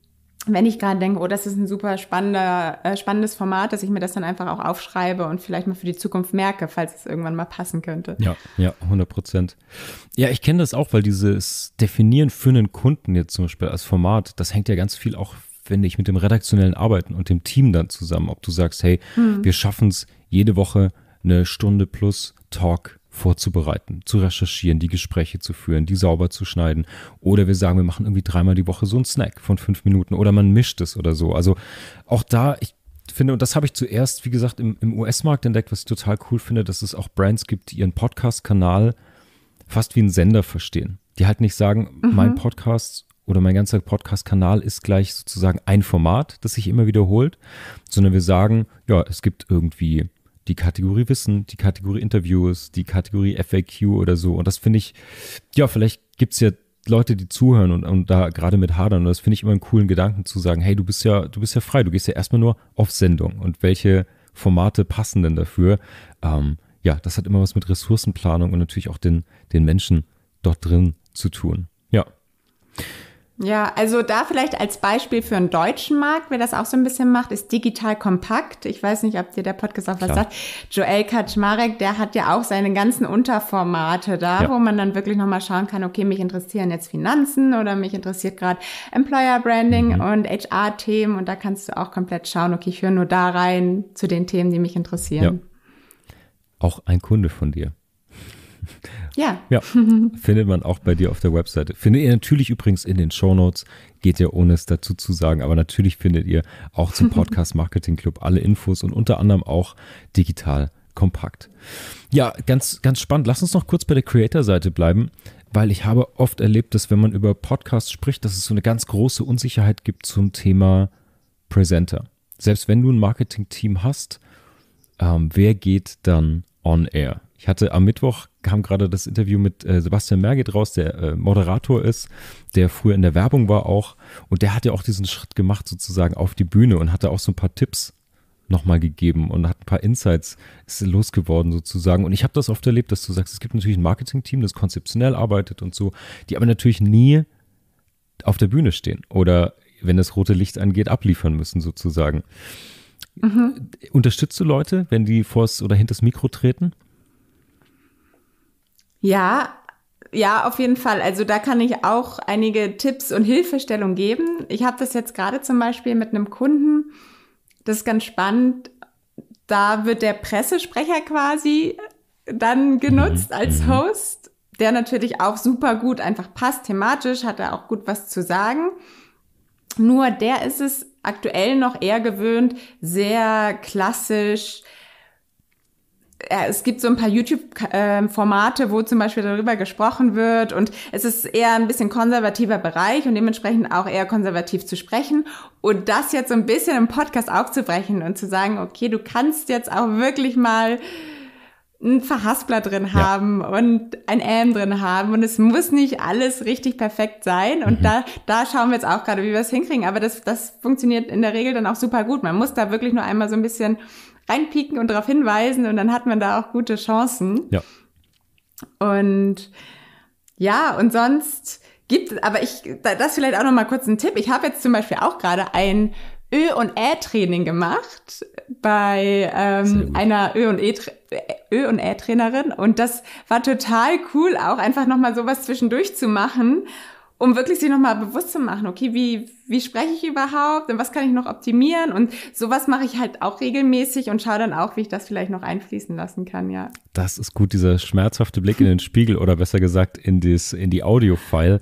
wenn ich gerade denke, oh, das ist ein super spannender, äh, spannendes Format, dass ich mir das dann einfach auch aufschreibe und vielleicht mal für die Zukunft merke, falls es irgendwann mal passen könnte. Ja, ja, 100 Prozent. Ja, ich kenne das auch, weil dieses Definieren für einen Kunden jetzt zum Beispiel als Format, das hängt ja ganz viel auch, wenn ich, mit dem redaktionellen Arbeiten und dem Team dann zusammen. Ob du sagst, hey, hm. wir schaffen es jede Woche eine Stunde plus Talk vorzubereiten, zu recherchieren, die Gespräche zu führen, die sauber zu schneiden. Oder wir sagen, wir machen irgendwie dreimal die Woche so einen Snack von fünf Minuten oder man mischt es oder so. Also auch da, ich finde, und das habe ich zuerst, wie gesagt, im, im US-Markt entdeckt, was ich total cool finde, dass es auch Brands gibt, die ihren Podcast-Kanal fast wie einen Sender verstehen. Die halt nicht sagen, mhm. mein Podcast oder mein ganzer Podcast-Kanal ist gleich sozusagen ein Format, das sich immer wiederholt, sondern wir sagen, ja, es gibt irgendwie die Kategorie Wissen, die Kategorie Interviews, die Kategorie FAQ oder so. Und das finde ich, ja, vielleicht gibt es ja Leute, die zuhören und, und da gerade mit hadern. Und das finde ich immer einen coolen Gedanken zu sagen, hey, du bist ja, du bist ja frei, du gehst ja erstmal nur auf Sendung. Und welche Formate passen denn dafür? Ähm, ja, das hat immer was mit Ressourcenplanung und natürlich auch den, den Menschen dort drin zu tun. Ja. Ja, also da vielleicht als Beispiel für einen deutschen Markt, wer das auch so ein bisschen macht, ist digital kompakt. Ich weiß nicht, ob dir der Podcast auch was sagt. Joel Kaczmarek, der hat ja auch seine ganzen Unterformate da, ja. wo man dann wirklich nochmal schauen kann, okay, mich interessieren jetzt Finanzen oder mich interessiert gerade Employer Branding mhm. und HR-Themen und da kannst du auch komplett schauen, okay, ich höre nur da rein zu den Themen, die mich interessieren. Ja. Auch ein Kunde von dir. Ja. Ja. Findet man auch bei dir auf der Webseite. Findet ihr natürlich übrigens in den Show Notes, Geht ja ohne es dazu zu sagen. Aber natürlich findet ihr auch zum Podcast Marketing Club alle Infos und unter anderem auch digital kompakt. Ja, ganz, ganz spannend. Lass uns noch kurz bei der Creator-Seite bleiben, weil ich habe oft erlebt, dass wenn man über Podcasts spricht, dass es so eine ganz große Unsicherheit gibt zum Thema Presenter. Selbst wenn du ein Marketing-Team hast, ähm, wer geht dann on air? Ich hatte am Mittwoch kam gerade das Interview mit äh, Sebastian Merget raus, der äh, Moderator ist, der früher in der Werbung war auch. Und der hat ja auch diesen Schritt gemacht sozusagen auf die Bühne und hatte auch so ein paar Tipps nochmal gegeben und hat ein paar Insights ist losgeworden sozusagen. Und ich habe das oft erlebt, dass du sagst, es gibt natürlich ein Marketing-Team, das konzeptionell arbeitet und so, die aber natürlich nie auf der Bühne stehen oder wenn das rote Licht angeht, abliefern müssen sozusagen. Mhm. Unterstützt du Leute, wenn die vors oder hinters Mikro treten? Ja, ja, auf jeden Fall. Also da kann ich auch einige Tipps und Hilfestellung geben. Ich habe das jetzt gerade zum Beispiel mit einem Kunden. Das ist ganz spannend. Da wird der Pressesprecher quasi dann mhm, genutzt als mhm. Host, der natürlich auch super gut einfach passt. Thematisch hat er auch gut was zu sagen. Nur der ist es aktuell noch eher gewöhnt, sehr klassisch äh, es gibt so ein paar YouTube-Formate, wo zum Beispiel darüber gesprochen wird und es ist eher ein bisschen konservativer Bereich und dementsprechend auch eher konservativ zu sprechen und das jetzt so ein bisschen im Podcast aufzubrechen und zu sagen, okay, du kannst jetzt auch wirklich mal ein Verhaspler drin haben ja. und ein Ähm drin haben und es muss nicht alles richtig perfekt sein und mhm. da, da schauen wir jetzt auch gerade, wie wir es hinkriegen, aber das, das funktioniert in der Regel dann auch super gut. Man muss da wirklich nur einmal so ein bisschen reinpieken und darauf hinweisen und dann hat man da auch gute Chancen. Ja. Und ja, und sonst gibt es, aber ich, das vielleicht auch nochmal kurz ein Tipp. Ich habe jetzt zum Beispiel auch gerade ein Ö- und Ä-Training gemacht bei ähm, einer Ö- und Ä-Trainerin und, das war total cool, auch einfach nochmal sowas zwischendurch zu machen um wirklich sie nochmal bewusst zu machen, okay, wie, wie spreche ich überhaupt und was kann ich noch optimieren? Und sowas mache ich halt auch regelmäßig und schaue dann auch, wie ich das vielleicht noch einfließen lassen kann, ja. Das ist gut, dieser schmerzhafte Blick in den Spiegel oder besser gesagt in, das, in die Audio-File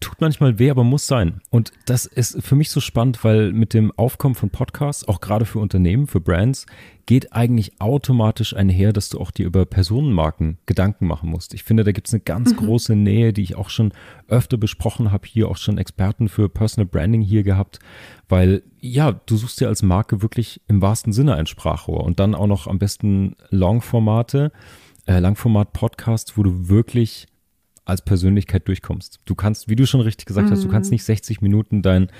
tut manchmal weh, aber muss sein. Und das ist für mich so spannend, weil mit dem Aufkommen von Podcasts, auch gerade für Unternehmen, für Brands, geht eigentlich automatisch einher, dass du auch dir über Personenmarken Gedanken machen musst. Ich finde, da gibt es eine ganz mhm. große Nähe, die ich auch schon öfter besprochen habe, hier auch schon Experten für Personal Branding hier gehabt, weil ja, du suchst dir als Marke wirklich im wahrsten Sinne ein Sprachrohr und dann auch noch am besten Longformate, äh, langformat podcast wo du wirklich als Persönlichkeit durchkommst. Du kannst, wie du schon richtig gesagt mhm. hast, du kannst mhm. nicht 60 Minuten dein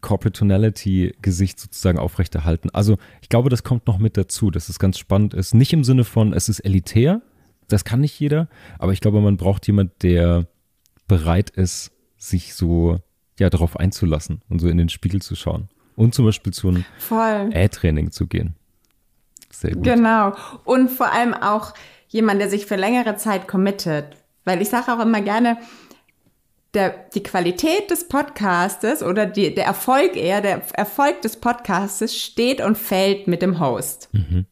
Corporate Tonality-Gesicht sozusagen aufrechterhalten. Also ich glaube, das kommt noch mit dazu, dass es ganz spannend ist. Nicht im Sinne von, es ist elitär, das kann nicht jeder, aber ich glaube, man braucht jemanden, der bereit ist, sich so ja darauf einzulassen und so in den Spiegel zu schauen und zum Beispiel zu einem Ä-Training zu gehen. Sehr gut. Genau und vor allem auch jemand, der sich für längere Zeit committet, weil ich sage auch immer gerne, der, die Qualität des Podcastes oder die, der Erfolg eher, der Erfolg des Podcastes steht und fällt mit dem Host. Mhm.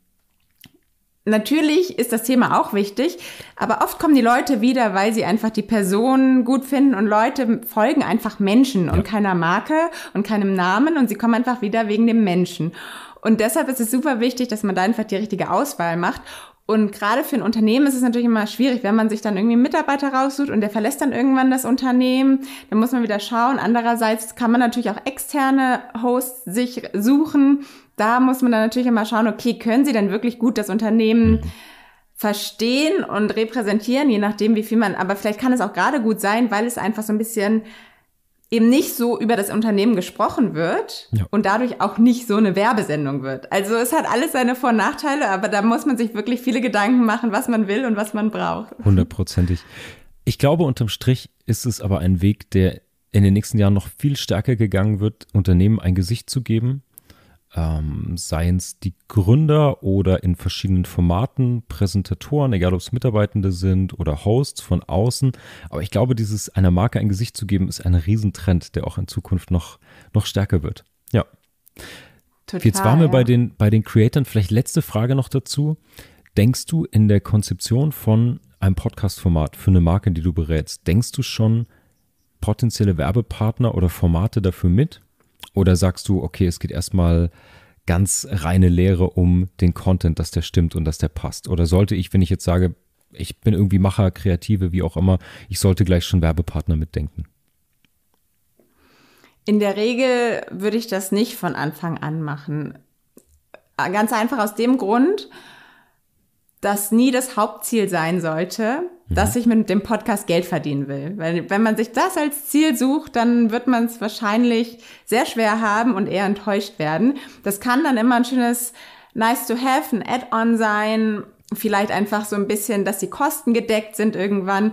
Natürlich ist das Thema auch wichtig, aber oft kommen die Leute wieder, weil sie einfach die Personen gut finden und Leute folgen einfach Menschen ja. und keiner Marke und keinem Namen und sie kommen einfach wieder wegen dem Menschen. Und deshalb ist es super wichtig, dass man da einfach die richtige Auswahl macht und gerade für ein Unternehmen ist es natürlich immer schwierig, wenn man sich dann irgendwie einen Mitarbeiter raussucht und der verlässt dann irgendwann das Unternehmen, dann muss man wieder schauen. Andererseits kann man natürlich auch externe Hosts sich suchen. Da muss man dann natürlich immer schauen, okay, können sie denn wirklich gut das Unternehmen mhm. verstehen und repräsentieren, je nachdem, wie viel man, aber vielleicht kann es auch gerade gut sein, weil es einfach so ein bisschen eben nicht so über das Unternehmen gesprochen wird ja. und dadurch auch nicht so eine Werbesendung wird. Also es hat alles seine Vor- und Nachteile, aber da muss man sich wirklich viele Gedanken machen, was man will und was man braucht. Hundertprozentig. Ich glaube, unterm Strich ist es aber ein Weg, der in den nächsten Jahren noch viel stärker gegangen wird, Unternehmen ein Gesicht zu geben, ähm, seien es die Gründer oder in verschiedenen Formaten Präsentatoren, egal ob es Mitarbeitende sind oder Hosts von außen. Aber ich glaube, dieses einer Marke ein Gesicht zu geben, ist ein Riesentrend, der auch in Zukunft noch, noch stärker wird. Ja. Total, Jetzt waren wir ja. bei, den, bei den Creatern. Vielleicht letzte Frage noch dazu. Denkst du in der Konzeption von einem Podcast-Format für eine Marke, die du berätst, denkst du schon potenzielle Werbepartner oder Formate dafür mit? Oder sagst du, okay, es geht erstmal ganz reine Lehre um den Content, dass der stimmt und dass der passt? Oder sollte ich, wenn ich jetzt sage, ich bin irgendwie Macher, Kreative, wie auch immer, ich sollte gleich schon Werbepartner mitdenken? In der Regel würde ich das nicht von Anfang an machen. Ganz einfach aus dem Grund, dass nie das Hauptziel sein sollte, dass mhm. ich mit dem Podcast Geld verdienen will. Weil wenn man sich das als Ziel sucht, dann wird man es wahrscheinlich sehr schwer haben und eher enttäuscht werden. Das kann dann immer ein schönes Nice to Have, ein Add-on sein, vielleicht einfach so ein bisschen, dass die Kosten gedeckt sind irgendwann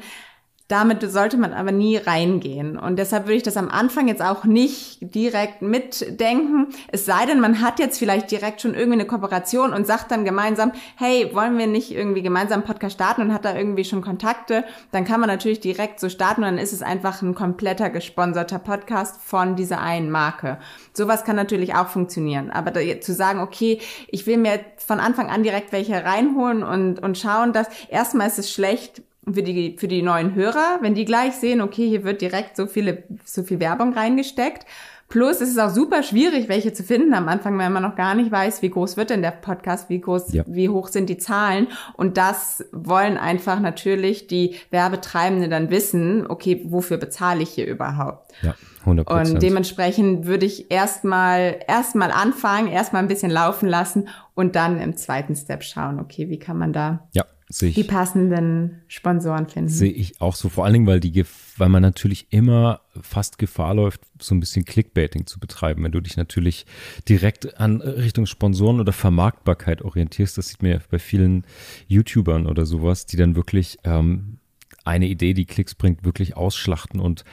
damit sollte man aber nie reingehen. Und deshalb würde ich das am Anfang jetzt auch nicht direkt mitdenken. Es sei denn, man hat jetzt vielleicht direkt schon irgendwie eine Kooperation und sagt dann gemeinsam, hey, wollen wir nicht irgendwie gemeinsam einen Podcast starten und hat da irgendwie schon Kontakte? Dann kann man natürlich direkt so starten und dann ist es einfach ein kompletter gesponserter Podcast von dieser einen Marke. Sowas kann natürlich auch funktionieren. Aber da, zu sagen, okay, ich will mir von Anfang an direkt welche reinholen und, und schauen, dass erstmal ist es schlecht, für die, für die neuen Hörer, wenn die gleich sehen, okay, hier wird direkt so viele, so viel Werbung reingesteckt. Plus, es ist auch super schwierig, welche zu finden am Anfang, wenn man noch gar nicht weiß, wie groß wird denn der Podcast, wie groß, ja. wie hoch sind die Zahlen. Und das wollen einfach natürlich die Werbetreibenden dann wissen, okay, wofür bezahle ich hier überhaupt? Ja, 100%. Und dementsprechend würde ich erstmal, erstmal anfangen, erstmal ein bisschen laufen lassen und dann im zweiten Step schauen, okay, wie kann man da ja sich die passenden Sponsoren finden. Sehe ich auch so, vor allen Dingen, weil, die, weil man natürlich immer fast Gefahr läuft, so ein bisschen Clickbaiting zu betreiben. Wenn du dich natürlich direkt an äh, Richtung Sponsoren oder Vermarktbarkeit orientierst, das sieht man ja bei vielen YouTubern oder sowas, die dann wirklich ähm, eine Idee, die Klicks bringt, wirklich ausschlachten und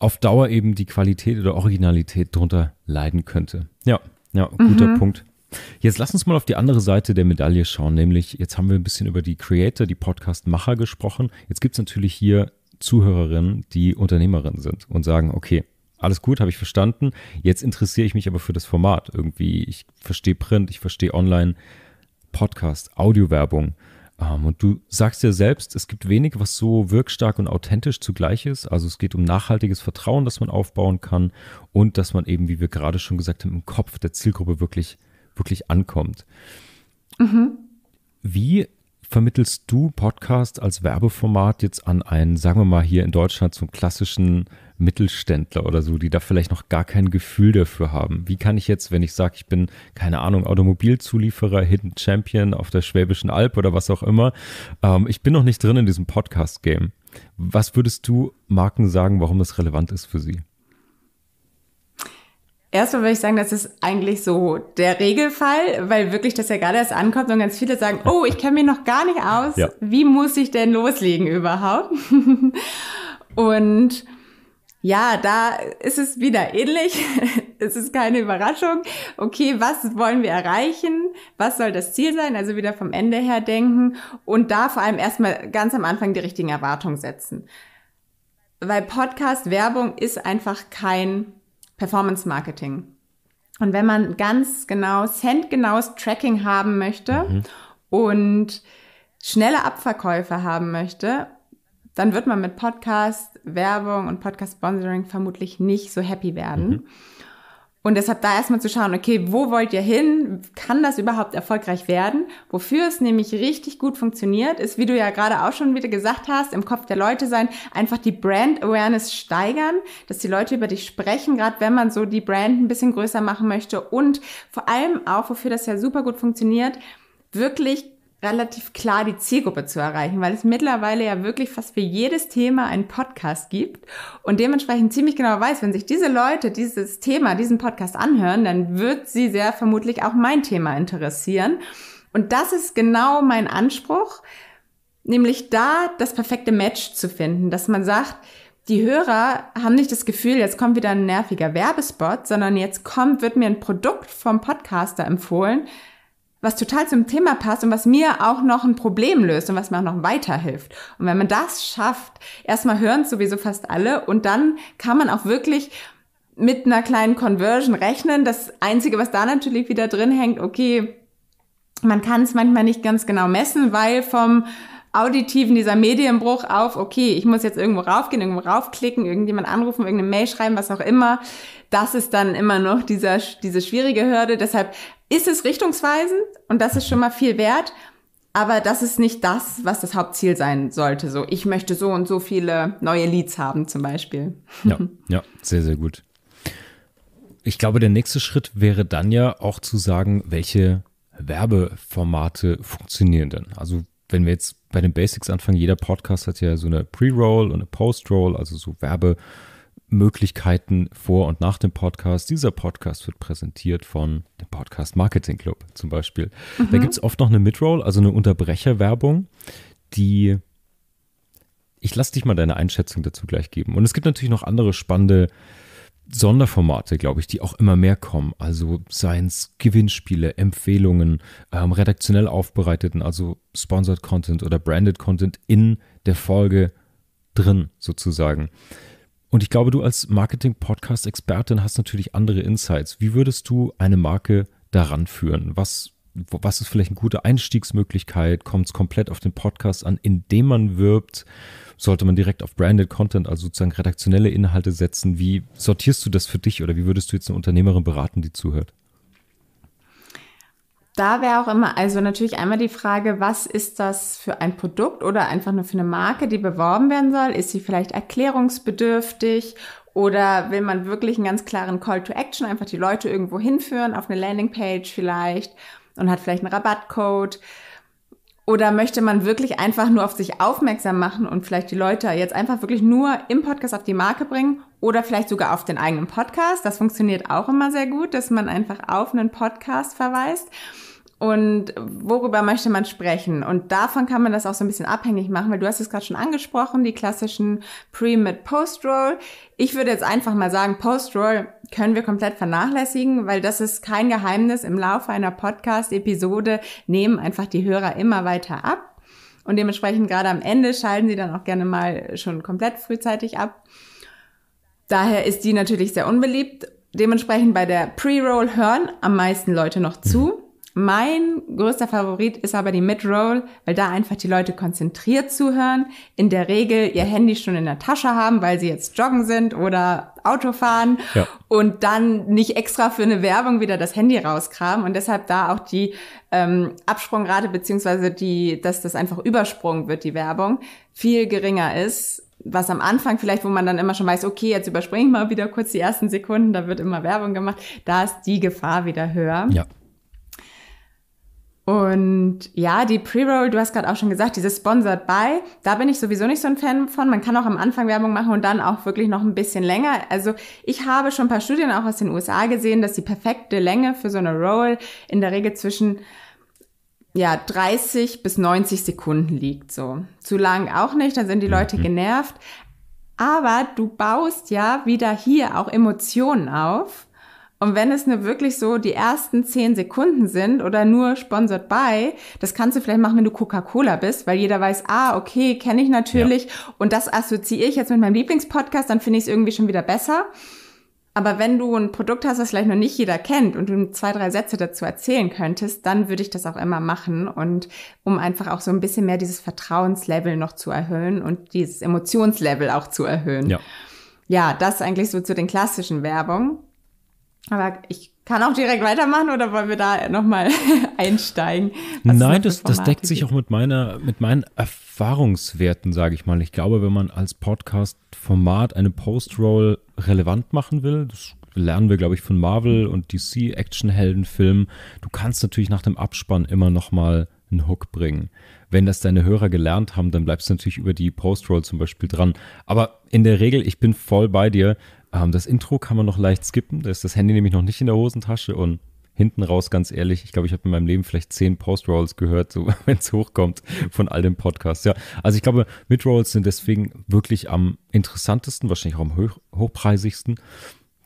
auf Dauer eben die Qualität oder Originalität drunter leiden könnte. Ja, ja, guter mhm. Punkt. Jetzt lass uns mal auf die andere Seite der Medaille schauen, nämlich jetzt haben wir ein bisschen über die Creator, die Podcast-Macher gesprochen. Jetzt gibt es natürlich hier Zuhörerinnen, die Unternehmerinnen sind und sagen, okay, alles gut, habe ich verstanden. Jetzt interessiere ich mich aber für das Format irgendwie. Ich verstehe Print, ich verstehe Online, Podcast, Audiowerbung. Ähm, und du sagst ja selbst, es gibt wenig, was so wirkstark und authentisch zugleich ist. Also es geht um nachhaltiges Vertrauen, das man aufbauen kann und dass man eben, wie wir gerade schon gesagt haben, im Kopf der Zielgruppe wirklich wirklich ankommt. Mhm. Wie vermittelst du Podcast als Werbeformat jetzt an einen, sagen wir mal hier in Deutschland, zum so klassischen Mittelständler oder so, die da vielleicht noch gar kein Gefühl dafür haben? Wie kann ich jetzt, wenn ich sage, ich bin, keine Ahnung, Automobilzulieferer, Hidden Champion auf der Schwäbischen Alb oder was auch immer, ähm, ich bin noch nicht drin in diesem Podcast-Game. Was würdest du Marken sagen, warum das relevant ist für sie? Erstmal würde ich sagen, das ist eigentlich so der Regelfall, weil wirklich das ja gerade erst ankommt und ganz viele sagen, oh, ich kenne mich noch gar nicht aus. Ja. Wie muss ich denn loslegen überhaupt? und ja, da ist es wieder ähnlich. es ist keine Überraschung. Okay, was wollen wir erreichen? Was soll das Ziel sein? Also wieder vom Ende her denken und da vor allem erstmal ganz am Anfang die richtigen Erwartungen setzen. Weil Podcast-Werbung ist einfach kein Performance Marketing. Und wenn man ganz genau, centgenaues Tracking haben möchte mhm. und schnelle Abverkäufe haben möchte, dann wird man mit Podcast, Werbung und Podcast-Sponsoring vermutlich nicht so happy werden. Mhm. Und deshalb da erstmal zu schauen, okay, wo wollt ihr hin? Kann das überhaupt erfolgreich werden? Wofür es nämlich richtig gut funktioniert, ist, wie du ja gerade auch schon wieder gesagt hast, im Kopf der Leute sein, einfach die Brand Awareness steigern, dass die Leute über dich sprechen, gerade wenn man so die Brand ein bisschen größer machen möchte und vor allem auch, wofür das ja super gut funktioniert, wirklich relativ klar die Zielgruppe zu erreichen, weil es mittlerweile ja wirklich fast für jedes Thema einen Podcast gibt und dementsprechend ziemlich genau weiß, wenn sich diese Leute dieses Thema, diesen Podcast anhören, dann wird sie sehr vermutlich auch mein Thema interessieren. Und das ist genau mein Anspruch, nämlich da das perfekte Match zu finden, dass man sagt, die Hörer haben nicht das Gefühl, jetzt kommt wieder ein nerviger Werbespot, sondern jetzt kommt, wird mir ein Produkt vom Podcaster empfohlen, was total zum Thema passt und was mir auch noch ein Problem löst und was mir auch noch weiterhilft. Und wenn man das schafft, erstmal hören sowieso fast alle und dann kann man auch wirklich mit einer kleinen Conversion rechnen. Das Einzige, was da natürlich wieder drin hängt, okay, man kann es manchmal nicht ganz genau messen, weil vom auditiven dieser Medienbruch auf, okay, ich muss jetzt irgendwo raufgehen, irgendwo raufklicken, irgendjemand anrufen, irgendeine Mail schreiben, was auch immer. Das ist dann immer noch dieser, diese schwierige Hürde. Deshalb ist es richtungsweisend und das ist schon mal viel wert. Aber das ist nicht das, was das Hauptziel sein sollte. So, ich möchte so und so viele neue Leads haben, zum Beispiel. Ja, ja, sehr, sehr gut. Ich glaube, der nächste Schritt wäre dann ja auch zu sagen, welche Werbeformate funktionieren denn? Also, wenn wir jetzt bei den Basics anfangen, jeder Podcast hat ja so eine Pre-Roll und eine Post-Roll, also so Werbe- Möglichkeiten vor und nach dem Podcast. Dieser Podcast wird präsentiert von dem Podcast Marketing Club zum Beispiel. Mhm. Da gibt es oft noch eine Midroll, also eine Unterbrecherwerbung, die ich lasse dich mal deine Einschätzung dazu gleich geben. Und es gibt natürlich noch andere spannende Sonderformate, glaube ich, die auch immer mehr kommen. Also seien es Gewinnspiele, Empfehlungen, ähm, redaktionell aufbereiteten, also Sponsored Content oder Branded Content in der Folge drin sozusagen. Und ich glaube, du als Marketing-Podcast-Expertin hast natürlich andere Insights. Wie würdest du eine Marke daran führen? Was, was ist vielleicht eine gute Einstiegsmöglichkeit? Kommt es komplett auf den Podcast an, indem man wirbt? Sollte man direkt auf Branded Content, also sozusagen redaktionelle Inhalte setzen? Wie sortierst du das für dich oder wie würdest du jetzt eine Unternehmerin beraten, die zuhört? da wäre auch immer, also natürlich einmal die Frage, was ist das für ein Produkt oder einfach nur für eine Marke, die beworben werden soll? Ist sie vielleicht erklärungsbedürftig oder will man wirklich einen ganz klaren Call to Action, einfach die Leute irgendwo hinführen, auf eine Landingpage vielleicht und hat vielleicht einen Rabattcode? Oder möchte man wirklich einfach nur auf sich aufmerksam machen und vielleicht die Leute jetzt einfach wirklich nur im Podcast auf die Marke bringen, oder vielleicht sogar auf den eigenen Podcast. Das funktioniert auch immer sehr gut, dass man einfach auf einen Podcast verweist. Und worüber möchte man sprechen? Und davon kann man das auch so ein bisschen abhängig machen, weil du hast es gerade schon angesprochen, die klassischen Pre, mid Post-Roll. Ich würde jetzt einfach mal sagen, Post-Roll können wir komplett vernachlässigen, weil das ist kein Geheimnis. Im Laufe einer Podcast-Episode nehmen einfach die Hörer immer weiter ab. Und dementsprechend gerade am Ende schalten sie dann auch gerne mal schon komplett frühzeitig ab. Daher ist die natürlich sehr unbeliebt. Dementsprechend bei der Pre-Roll hören am meisten Leute noch zu. Mhm. Mein größter Favorit ist aber die Mid-Roll, weil da einfach die Leute konzentriert zuhören, in der Regel ihr Handy schon in der Tasche haben, weil sie jetzt joggen sind oder Auto fahren ja. und dann nicht extra für eine Werbung wieder das Handy rauskramen und deshalb da auch die ähm, Absprungrate beziehungsweise die, dass das einfach übersprungen wird, die Werbung, viel geringer ist was am Anfang vielleicht, wo man dann immer schon weiß, okay, jetzt überspringe ich mal wieder kurz die ersten Sekunden, da wird immer Werbung gemacht, da ist die Gefahr wieder höher. Ja. Und ja, die Pre-Roll, du hast gerade auch schon gesagt, diese Sponsored by, da bin ich sowieso nicht so ein Fan von. Man kann auch am Anfang Werbung machen und dann auch wirklich noch ein bisschen länger. Also ich habe schon ein paar Studien auch aus den USA gesehen, dass die perfekte Länge für so eine Roll in der Regel zwischen ja, 30 bis 90 Sekunden liegt so. Zu lang auch nicht, dann sind die Leute mhm. genervt. Aber du baust ja wieder hier auch Emotionen auf. Und wenn es nur wirklich so die ersten 10 Sekunden sind oder nur sponsored by, das kannst du vielleicht machen, wenn du Coca-Cola bist, weil jeder weiß, ah, okay, kenne ich natürlich ja. und das assoziiere ich jetzt mit meinem Lieblingspodcast, dann finde ich es irgendwie schon wieder besser. Aber wenn du ein Produkt hast, das vielleicht noch nicht jeder kennt und du zwei, drei Sätze dazu erzählen könntest, dann würde ich das auch immer machen und um einfach auch so ein bisschen mehr dieses Vertrauenslevel noch zu erhöhen und dieses Emotionslevel auch zu erhöhen. Ja. Ja, das eigentlich so zu den klassischen Werbung. Aber ich kann auch direkt weitermachen oder wollen wir da nochmal einsteigen? Was Nein, das, das, deckt sich auch mit, meiner, mit meinen Erfahrungswerten, sage ich mal. Ich glaube, wenn man als Podcast-Format eine Post-Roll relevant machen will, das lernen wir, glaube ich, von Marvel und DC Actionheldenfilmen, du kannst natürlich nach dem Abspann immer nochmal einen Hook bringen. Wenn das deine Hörer gelernt haben, dann bleibst du natürlich über die Post-Roll zum Beispiel dran. Aber in der Regel, ich bin voll bei dir, ähm, das Intro kann man noch leicht skippen. Da ist das Handy nämlich noch nicht in der Hosentasche und hinten raus, ganz ehrlich, ich glaube, ich habe in meinem Leben vielleicht zehn Post-Rolls gehört, so, wenn es hochkommt, von all den Podcasts. Ja, also ich glaube, Mid-Rolls sind deswegen wirklich am interessantesten, wahrscheinlich auch am hoch, hochpreisigsten.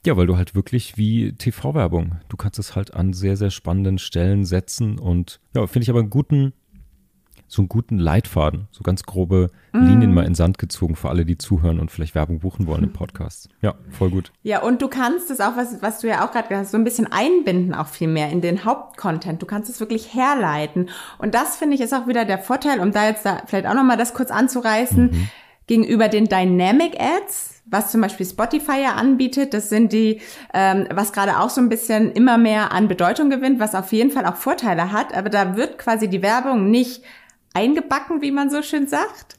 Ja, weil du halt wirklich wie TV-Werbung, du kannst es halt an sehr, sehr spannenden Stellen setzen und ja, finde ich aber einen guten so einen guten Leitfaden, so ganz grobe Linien mhm. mal in Sand gezogen für alle, die zuhören und vielleicht Werbung buchen wollen im Podcast. Ja, voll gut. Ja, und du kannst es auch, was, was du ja auch gerade gesagt hast, so ein bisschen einbinden auch viel mehr in den Hauptcontent. Du kannst es wirklich herleiten. Und das finde ich ist auch wieder der Vorteil, um da jetzt da vielleicht auch nochmal das kurz anzureißen, mhm. gegenüber den Dynamic Ads, was zum Beispiel Spotify ja anbietet. Das sind die, ähm, was gerade auch so ein bisschen immer mehr an Bedeutung gewinnt, was auf jeden Fall auch Vorteile hat. Aber da wird quasi die Werbung nicht eingebacken, wie man so schön sagt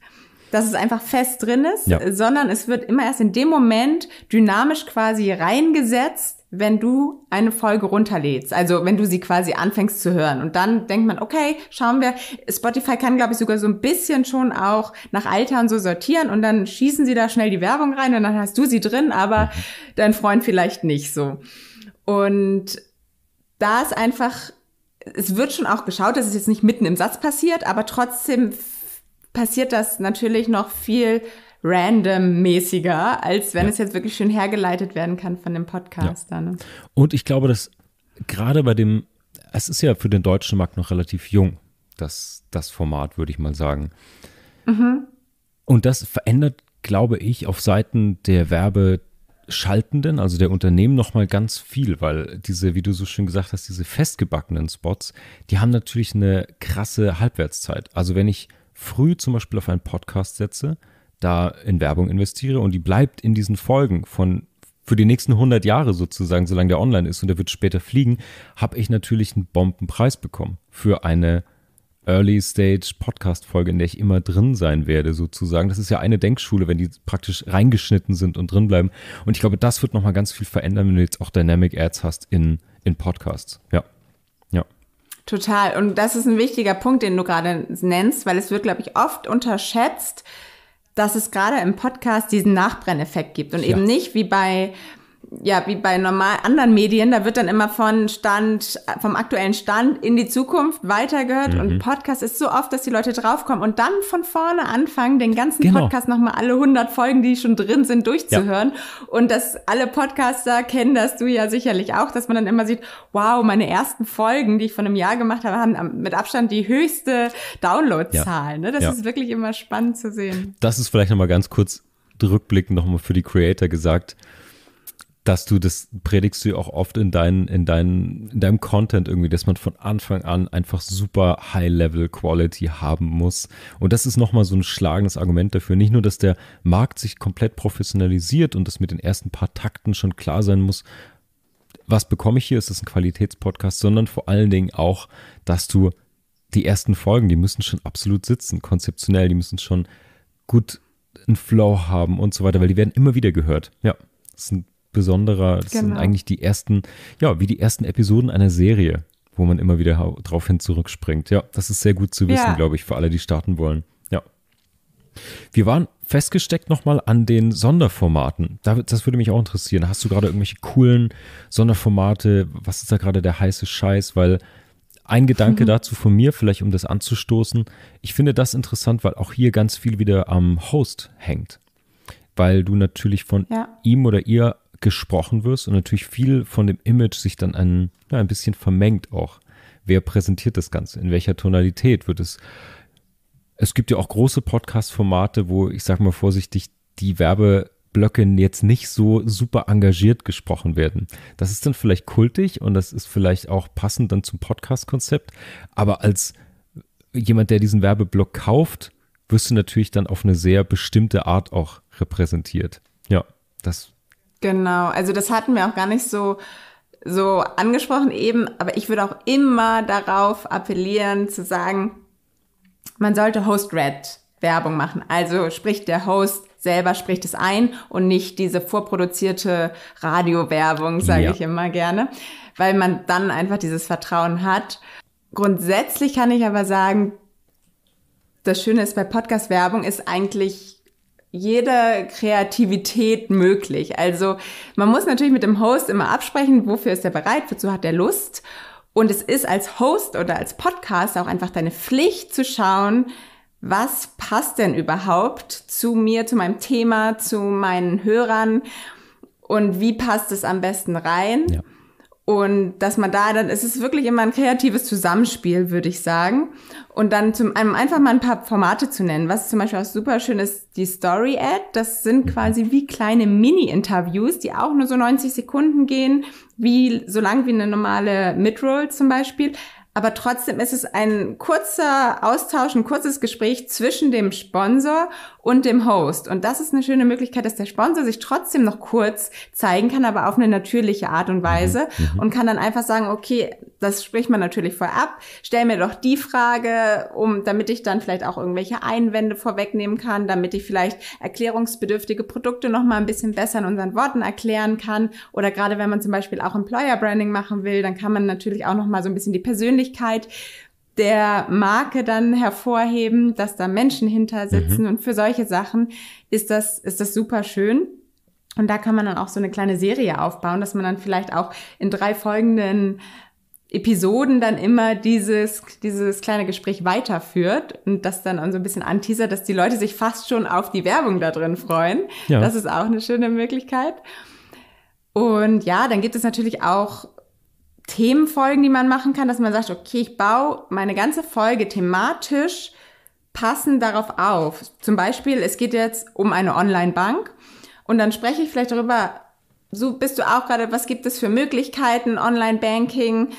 dass es einfach fest drin ist, ja. sondern es wird immer erst in dem Moment dynamisch quasi reingesetzt, wenn du eine Folge runterlädst. Also wenn du sie quasi anfängst zu hören. Und dann denkt man, okay, schauen wir. Spotify kann, glaube ich, sogar so ein bisschen schon auch nach Altern so sortieren und dann schießen sie da schnell die Werbung rein und dann hast du sie drin, aber mhm. dein Freund vielleicht nicht so. Und da ist einfach es wird schon auch geschaut, dass es jetzt nicht mitten im Satz passiert, aber trotzdem passiert das natürlich noch viel random-mäßiger, als wenn ja. es jetzt wirklich schön hergeleitet werden kann von dem Podcaster. Ja. Ne? Und ich glaube, dass gerade bei dem, es ist ja für den deutschen Markt noch relativ jung, das, das Format, würde ich mal sagen. Mhm. Und das verändert, glaube ich, auf Seiten der Werbe- Schaltenden, also der Unternehmen, nochmal ganz viel, weil diese, wie du so schön gesagt hast, diese festgebackenen Spots, die haben natürlich eine krasse Halbwertszeit. Also wenn ich früh zum Beispiel auf einen Podcast setze, da in Werbung investiere und die bleibt in diesen Folgen von für die nächsten 100 Jahre sozusagen, solange der online ist und der wird später fliegen, habe ich natürlich einen Bombenpreis bekommen für eine Early Stage Podcast Folge, in der ich immer drin sein werde, sozusagen. Das ist ja eine Denkschule, wenn die praktisch reingeschnitten sind und drin bleiben. Und ich glaube, das wird nochmal ganz viel verändern, wenn du jetzt auch Dynamic Ads hast in, in Podcasts. Ja. Ja. Total. Und das ist ein wichtiger Punkt, den du gerade nennst, weil es wird, glaube ich, oft unterschätzt, dass es gerade im Podcast diesen Nachbrenneffekt gibt und ja. eben nicht wie bei ja, wie bei normal anderen Medien, da wird dann immer von Stand, vom aktuellen Stand in die Zukunft weitergehört mhm. und Podcast ist so oft, dass die Leute draufkommen und dann von vorne anfangen, den ganzen genau. Podcast nochmal alle 100 Folgen, die schon drin sind, durchzuhören. Ja. Und dass alle Podcaster kennen das du ja sicherlich auch, dass man dann immer sieht, wow, meine ersten Folgen, die ich von einem Jahr gemacht habe, haben mit Abstand die höchste Downloadzahl. Ja. Ne? Das ja. ist wirklich immer spannend zu sehen. Das ist vielleicht nochmal ganz kurz rückblickend nochmal für die Creator gesagt dass du das predigst du ja auch oft in, dein, in, dein, in deinem Content irgendwie, dass man von Anfang an einfach super High-Level-Quality haben muss. Und das ist nochmal so ein schlagendes Argument dafür. Nicht nur, dass der Markt sich komplett professionalisiert und das mit den ersten paar Takten schon klar sein muss, was bekomme ich hier, ist das ein Qualitätspodcast, sondern vor allen Dingen auch, dass du die ersten Folgen, die müssen schon absolut sitzen, konzeptionell, die müssen schon gut einen Flow haben und so weiter, weil die werden immer wieder gehört. Ja, das ist ein besonderer. Das genau. sind eigentlich die ersten, ja, wie die ersten Episoden einer Serie, wo man immer wieder drauf hin zurückspringt. Ja, das ist sehr gut zu wissen, ja. glaube ich, für alle, die starten wollen. Ja. Wir waren festgesteckt nochmal an den Sonderformaten. Das würde mich auch interessieren. Hast du gerade irgendwelche coolen Sonderformate? Was ist da gerade der heiße Scheiß? Weil ein Gedanke mhm. dazu von mir, vielleicht um das anzustoßen. Ich finde das interessant, weil auch hier ganz viel wieder am Host hängt. Weil du natürlich von ja. ihm oder ihr gesprochen wirst und natürlich viel von dem Image sich dann ein, ja, ein bisschen vermengt auch. Wer präsentiert das Ganze? In welcher Tonalität wird es? Es gibt ja auch große Podcast-Formate, wo ich sage mal vorsichtig, die Werbeblöcke jetzt nicht so super engagiert gesprochen werden. Das ist dann vielleicht kultig und das ist vielleicht auch passend dann zum Podcast-Konzept. Aber als jemand, der diesen Werbeblock kauft, wirst du natürlich dann auf eine sehr bestimmte Art auch repräsentiert. Ja, das Genau, also das hatten wir auch gar nicht so so angesprochen eben, aber ich würde auch immer darauf appellieren zu sagen, man sollte Host Red Werbung machen. Also spricht der Host selber spricht es ein und nicht diese vorproduzierte Radiowerbung, sage ja. ich immer gerne, weil man dann einfach dieses Vertrauen hat. Grundsätzlich kann ich aber sagen, das Schöne ist bei Podcast Werbung ist eigentlich jede Kreativität möglich. Also man muss natürlich mit dem Host immer absprechen, wofür ist er bereit, wozu hat er Lust. Und es ist als Host oder als Podcast auch einfach deine Pflicht zu schauen, was passt denn überhaupt zu mir, zu meinem Thema, zu meinen Hörern und wie passt es am besten rein. Ja. Und dass man da dann, es ist wirklich immer ein kreatives Zusammenspiel, würde ich sagen. Und dann zum einem einfach mal ein paar Formate zu nennen. Was zum Beispiel auch super schön ist, die Story Ad. Das sind quasi wie kleine Mini-Interviews, die auch nur so 90 Sekunden gehen, wie so lang wie eine normale Midroll zum Beispiel. Aber trotzdem ist es ein kurzer Austausch, ein kurzes Gespräch zwischen dem Sponsor und dem Host. Und das ist eine schöne Möglichkeit, dass der Sponsor sich trotzdem noch kurz zeigen kann, aber auf eine natürliche Art und Weise mhm. mhm. und kann dann einfach sagen, okay, das spricht man natürlich vorab, stell mir doch die Frage, um, damit ich dann vielleicht auch irgendwelche Einwände vorwegnehmen kann, damit ich vielleicht erklärungsbedürftige Produkte noch mal ein bisschen besser in unseren Worten erklären kann. Oder gerade wenn man zum Beispiel auch Employer Branding machen will, dann kann man natürlich auch noch mal so ein bisschen die persönliche Persönlichkeit der Marke dann hervorheben, dass da Menschen hinter mhm. sitzen. Mhm. Und für solche Sachen ist das, ist das super schön. Und da kann man dann auch so eine kleine Serie aufbauen, dass man dann vielleicht auch in drei folgenden Episoden dann immer dieses, dieses kleine Gespräch weiterführt und das dann so ein bisschen anteasert, dass die Leute sich fast schon auf die Werbung da drin freuen. Ja. Das ist auch eine schöne Möglichkeit. Und ja, dann gibt es natürlich auch Themenfolgen, die man machen kann, dass man sagt, okay, ich baue meine ganze Folge thematisch passend darauf auf. Zum Beispiel, es geht jetzt um eine Online-Bank und dann spreche ich vielleicht darüber, so bist du auch gerade, was gibt es für Möglichkeiten, Online-Banking,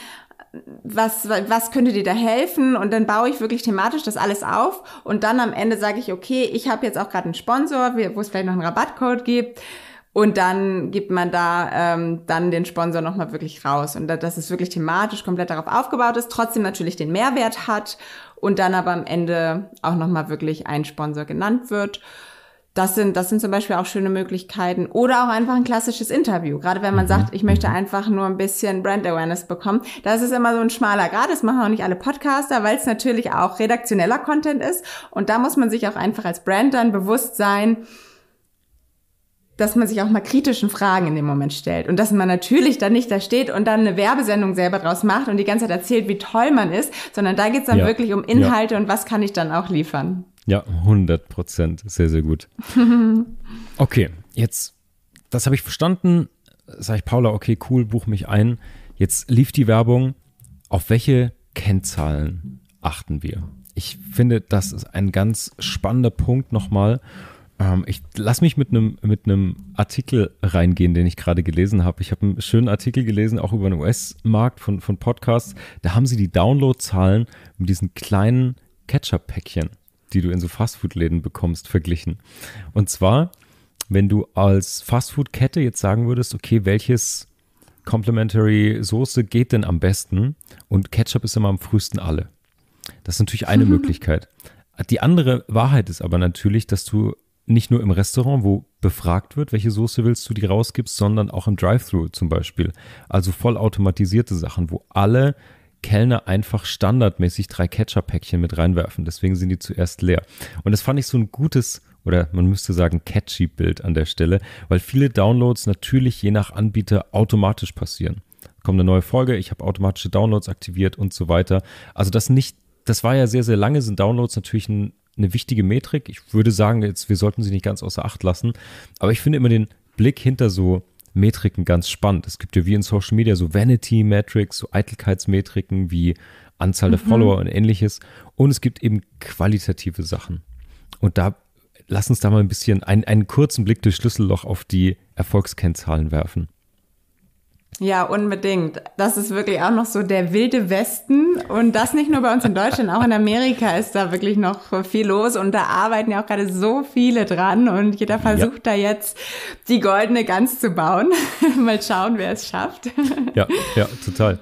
was, was könnte dir da helfen? Und dann baue ich wirklich thematisch das alles auf und dann am Ende sage ich, okay, ich habe jetzt auch gerade einen Sponsor, wo es vielleicht noch einen Rabattcode gibt und dann gibt man da ähm, dann den Sponsor nochmal wirklich raus. Und da, dass es wirklich thematisch komplett darauf aufgebaut ist, trotzdem natürlich den Mehrwert hat und dann aber am Ende auch nochmal wirklich ein Sponsor genannt wird. Das sind, das sind zum Beispiel auch schöne Möglichkeiten. Oder auch einfach ein klassisches Interview. Gerade wenn man mhm. sagt, ich möchte einfach nur ein bisschen Brand Awareness bekommen. Das ist immer so ein schmaler Grad. Das machen auch nicht alle Podcaster, weil es natürlich auch redaktioneller Content ist. Und da muss man sich auch einfach als Brand dann bewusst sein, dass man sich auch mal kritischen Fragen in dem Moment stellt und dass man natürlich dann nicht da steht und dann eine Werbesendung selber draus macht und die ganze Zeit erzählt, wie toll man ist, sondern da geht es dann ja. wirklich um Inhalte ja. und was kann ich dann auch liefern. Ja, 100 Prozent. Sehr, sehr gut. okay, jetzt, das habe ich verstanden. Sage ich Paula, okay, cool, buch mich ein. Jetzt lief die Werbung. Auf welche Kennzahlen achten wir? Ich finde, das ist ein ganz spannender Punkt nochmal. Ähm, ich lass mich mit einem mit einem Artikel reingehen, den ich gerade gelesen habe. Ich habe einen schönen Artikel gelesen, auch über den US-Markt von, von Podcasts. Da haben sie die Downloadzahlen mit diesen kleinen Ketchup-Päckchen, die du in so Fastfood-Läden bekommst, verglichen. Und zwar, wenn du als Fastfood-Kette jetzt sagen würdest, okay, welches Complementary Soße geht denn am besten? Und Ketchup ist immer am frühesten alle. Das ist natürlich eine mhm. Möglichkeit. Die andere Wahrheit ist aber natürlich, dass du nicht nur im Restaurant, wo befragt wird, welche Soße willst du, die rausgibst, sondern auch im Drive-Thru zum Beispiel. Also vollautomatisierte Sachen, wo alle Kellner einfach standardmäßig drei Ketchup-Päckchen mit reinwerfen. Deswegen sind die zuerst leer. Und das fand ich so ein gutes oder man müsste sagen catchy Bild an der Stelle, weil viele Downloads natürlich je nach Anbieter automatisch passieren. Kommt eine neue Folge, ich habe automatische Downloads aktiviert und so weiter. Also das nicht das war ja sehr, sehr lange, sind Downloads natürlich ein eine wichtige Metrik. Ich würde sagen, jetzt, wir sollten sie nicht ganz außer Acht lassen. Aber ich finde immer den Blick hinter so Metriken ganz spannend. Es gibt ja wie in Social Media so Vanity-Metrics, so Eitelkeitsmetriken wie Anzahl der mhm. Follower und ähnliches. Und es gibt eben qualitative Sachen. Und da lass uns da mal ein bisschen einen, einen kurzen Blick durch Schlüsselloch auf die Erfolgskennzahlen werfen. Ja, unbedingt. Das ist wirklich auch noch so der wilde Westen. Und das nicht nur bei uns in Deutschland, auch in Amerika ist da wirklich noch viel los. Und da arbeiten ja auch gerade so viele dran. Und jeder versucht ja. da jetzt, die goldene Gans zu bauen. Mal schauen, wer es schafft. Ja, ja, total.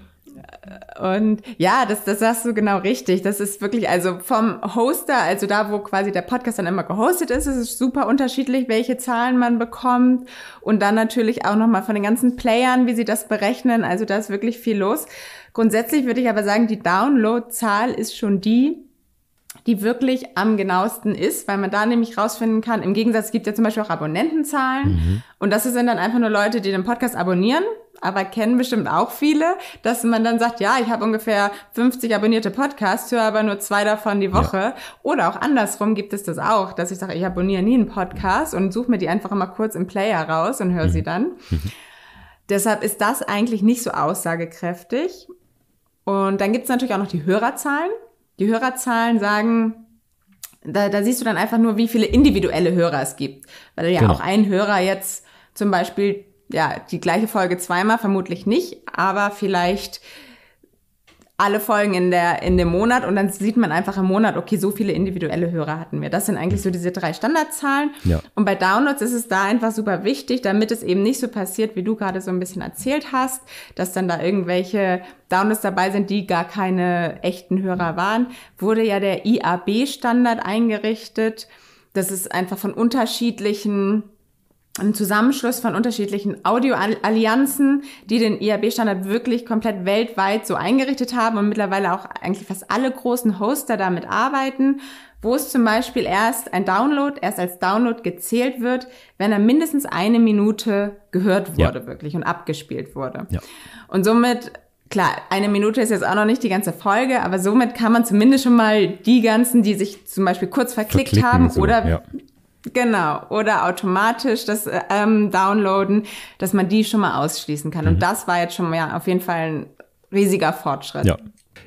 Und ja, das, das sagst du genau richtig. Das ist wirklich, also vom Hoster, also da, wo quasi der Podcast dann immer gehostet ist, ist es super unterschiedlich, welche Zahlen man bekommt. Und dann natürlich auch nochmal von den ganzen Playern, wie sie das berechnen. Also da ist wirklich viel los. Grundsätzlich würde ich aber sagen, die Downloadzahl ist schon die, die wirklich am genauesten ist, weil man da nämlich rausfinden kann, im Gegensatz gibt es ja zum Beispiel auch Abonnentenzahlen mhm. und das sind dann einfach nur Leute, die den Podcast abonnieren, aber kennen bestimmt auch viele, dass man dann sagt, ja, ich habe ungefähr 50 abonnierte Podcasts, höre aber nur zwei davon die Woche. Ja. Oder auch andersrum gibt es das auch, dass ich sage, ich abonniere nie einen Podcast und suche mir die einfach immer kurz im Player raus und höre mhm. sie dann. Deshalb ist das eigentlich nicht so aussagekräftig. Und dann gibt es natürlich auch noch die Hörerzahlen. Die Hörerzahlen sagen, da, da siehst du dann einfach nur, wie viele individuelle Hörer es gibt. Weil ja genau. auch ein Hörer jetzt zum Beispiel ja die gleiche Folge zweimal vermutlich nicht, aber vielleicht alle Folgen in, der, in dem Monat und dann sieht man einfach im Monat, okay, so viele individuelle Hörer hatten wir. Das sind eigentlich so diese drei Standardzahlen. Ja. Und bei Downloads ist es da einfach super wichtig, damit es eben nicht so passiert, wie du gerade so ein bisschen erzählt hast, dass dann da irgendwelche Downloads dabei sind, die gar keine echten Hörer waren, wurde ja der IAB-Standard eingerichtet. Das ist einfach von unterschiedlichen ein Zusammenschluss von unterschiedlichen Audioallianzen, die den IAB-Standard wirklich komplett weltweit so eingerichtet haben und mittlerweile auch eigentlich fast alle großen Hoster damit arbeiten, wo es zum Beispiel erst ein Download, erst als Download gezählt wird, wenn er mindestens eine Minute gehört wurde ja. wirklich und abgespielt wurde. Ja. Und somit klar, eine Minute ist jetzt auch noch nicht die ganze Folge, aber somit kann man zumindest schon mal die ganzen, die sich zum Beispiel kurz verklickt Verklicken haben so, oder ja. Genau, oder automatisch das äh, ähm, Downloaden, dass man die schon mal ausschließen kann. Mhm. Und das war jetzt schon mal ja, auf jeden Fall ein riesiger Fortschritt. Ja.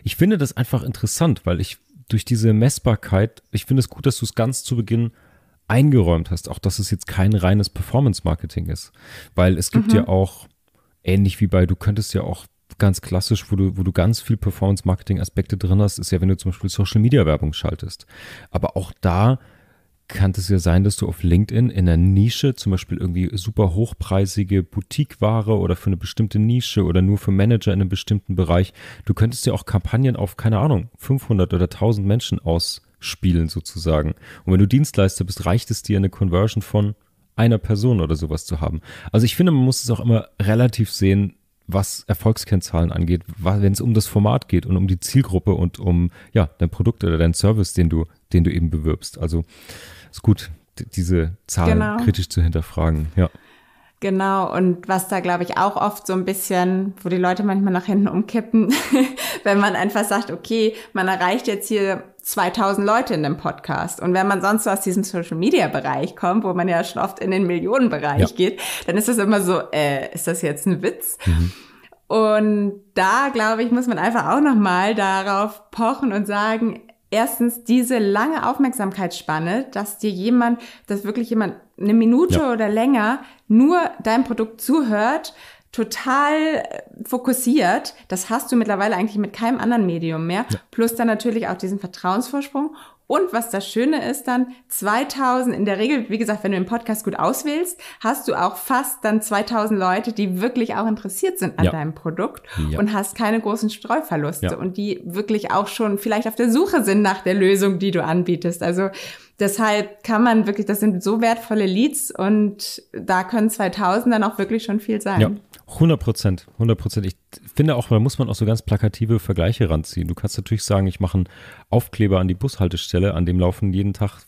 Ich finde das einfach interessant, weil ich durch diese Messbarkeit, ich finde es gut, dass du es ganz zu Beginn eingeräumt hast, auch dass es jetzt kein reines Performance-Marketing ist. Weil es gibt mhm. ja auch, ähnlich wie bei, du könntest ja auch ganz klassisch, wo du, wo du ganz viel Performance-Marketing-Aspekte drin hast, ist ja, wenn du zum Beispiel Social-Media-Werbung schaltest. Aber auch da kann es ja sein, dass du auf LinkedIn in einer Nische, zum Beispiel irgendwie super hochpreisige Boutiqueware oder für eine bestimmte Nische oder nur für Manager in einem bestimmten Bereich, du könntest ja auch Kampagnen auf, keine Ahnung, 500 oder 1000 Menschen ausspielen sozusagen. Und wenn du Dienstleister bist, reicht es dir eine Conversion von einer Person oder sowas zu haben. Also ich finde, man muss es auch immer relativ sehen, was Erfolgskennzahlen angeht, wenn es um das Format geht und um die Zielgruppe und um ja, dein Produkt oder dein Service, den du, den du eben bewirbst. Also es ist gut, diese Zahlen genau. kritisch zu hinterfragen, ja. Genau, und was da, glaube ich, auch oft so ein bisschen, wo die Leute manchmal nach hinten umkippen, wenn man einfach sagt, okay, man erreicht jetzt hier 2000 Leute in dem Podcast. Und wenn man sonst so aus diesem Social-Media-Bereich kommt, wo man ja schon oft in den Millionenbereich ja. geht, dann ist das immer so, äh, ist das jetzt ein Witz? Mhm. Und da, glaube ich, muss man einfach auch nochmal darauf pochen und sagen, erstens diese lange Aufmerksamkeitsspanne, dass dir jemand, dass wirklich jemand eine Minute ja. oder länger nur dein Produkt zuhört, total äh, fokussiert. Das hast du mittlerweile eigentlich mit keinem anderen Medium mehr. Ja. Plus dann natürlich auch diesen Vertrauensvorsprung und was das Schöne ist dann, 2000 in der Regel, wie gesagt, wenn du den Podcast gut auswählst, hast du auch fast dann 2000 Leute, die wirklich auch interessiert sind an ja. deinem Produkt ja. und hast keine großen Streuverluste ja. und die wirklich auch schon vielleicht auf der Suche sind nach der Lösung, die du anbietest. Also Deshalb kann man wirklich, das sind so wertvolle Leads und da können 2000 dann auch wirklich schon viel sein. Ja. 100 Prozent, 100 Prozent. Ich finde auch, da muss man auch so ganz plakative Vergleiche ranziehen. Du kannst natürlich sagen, ich mache einen Aufkleber an die Bushaltestelle, an dem laufen jeden Tag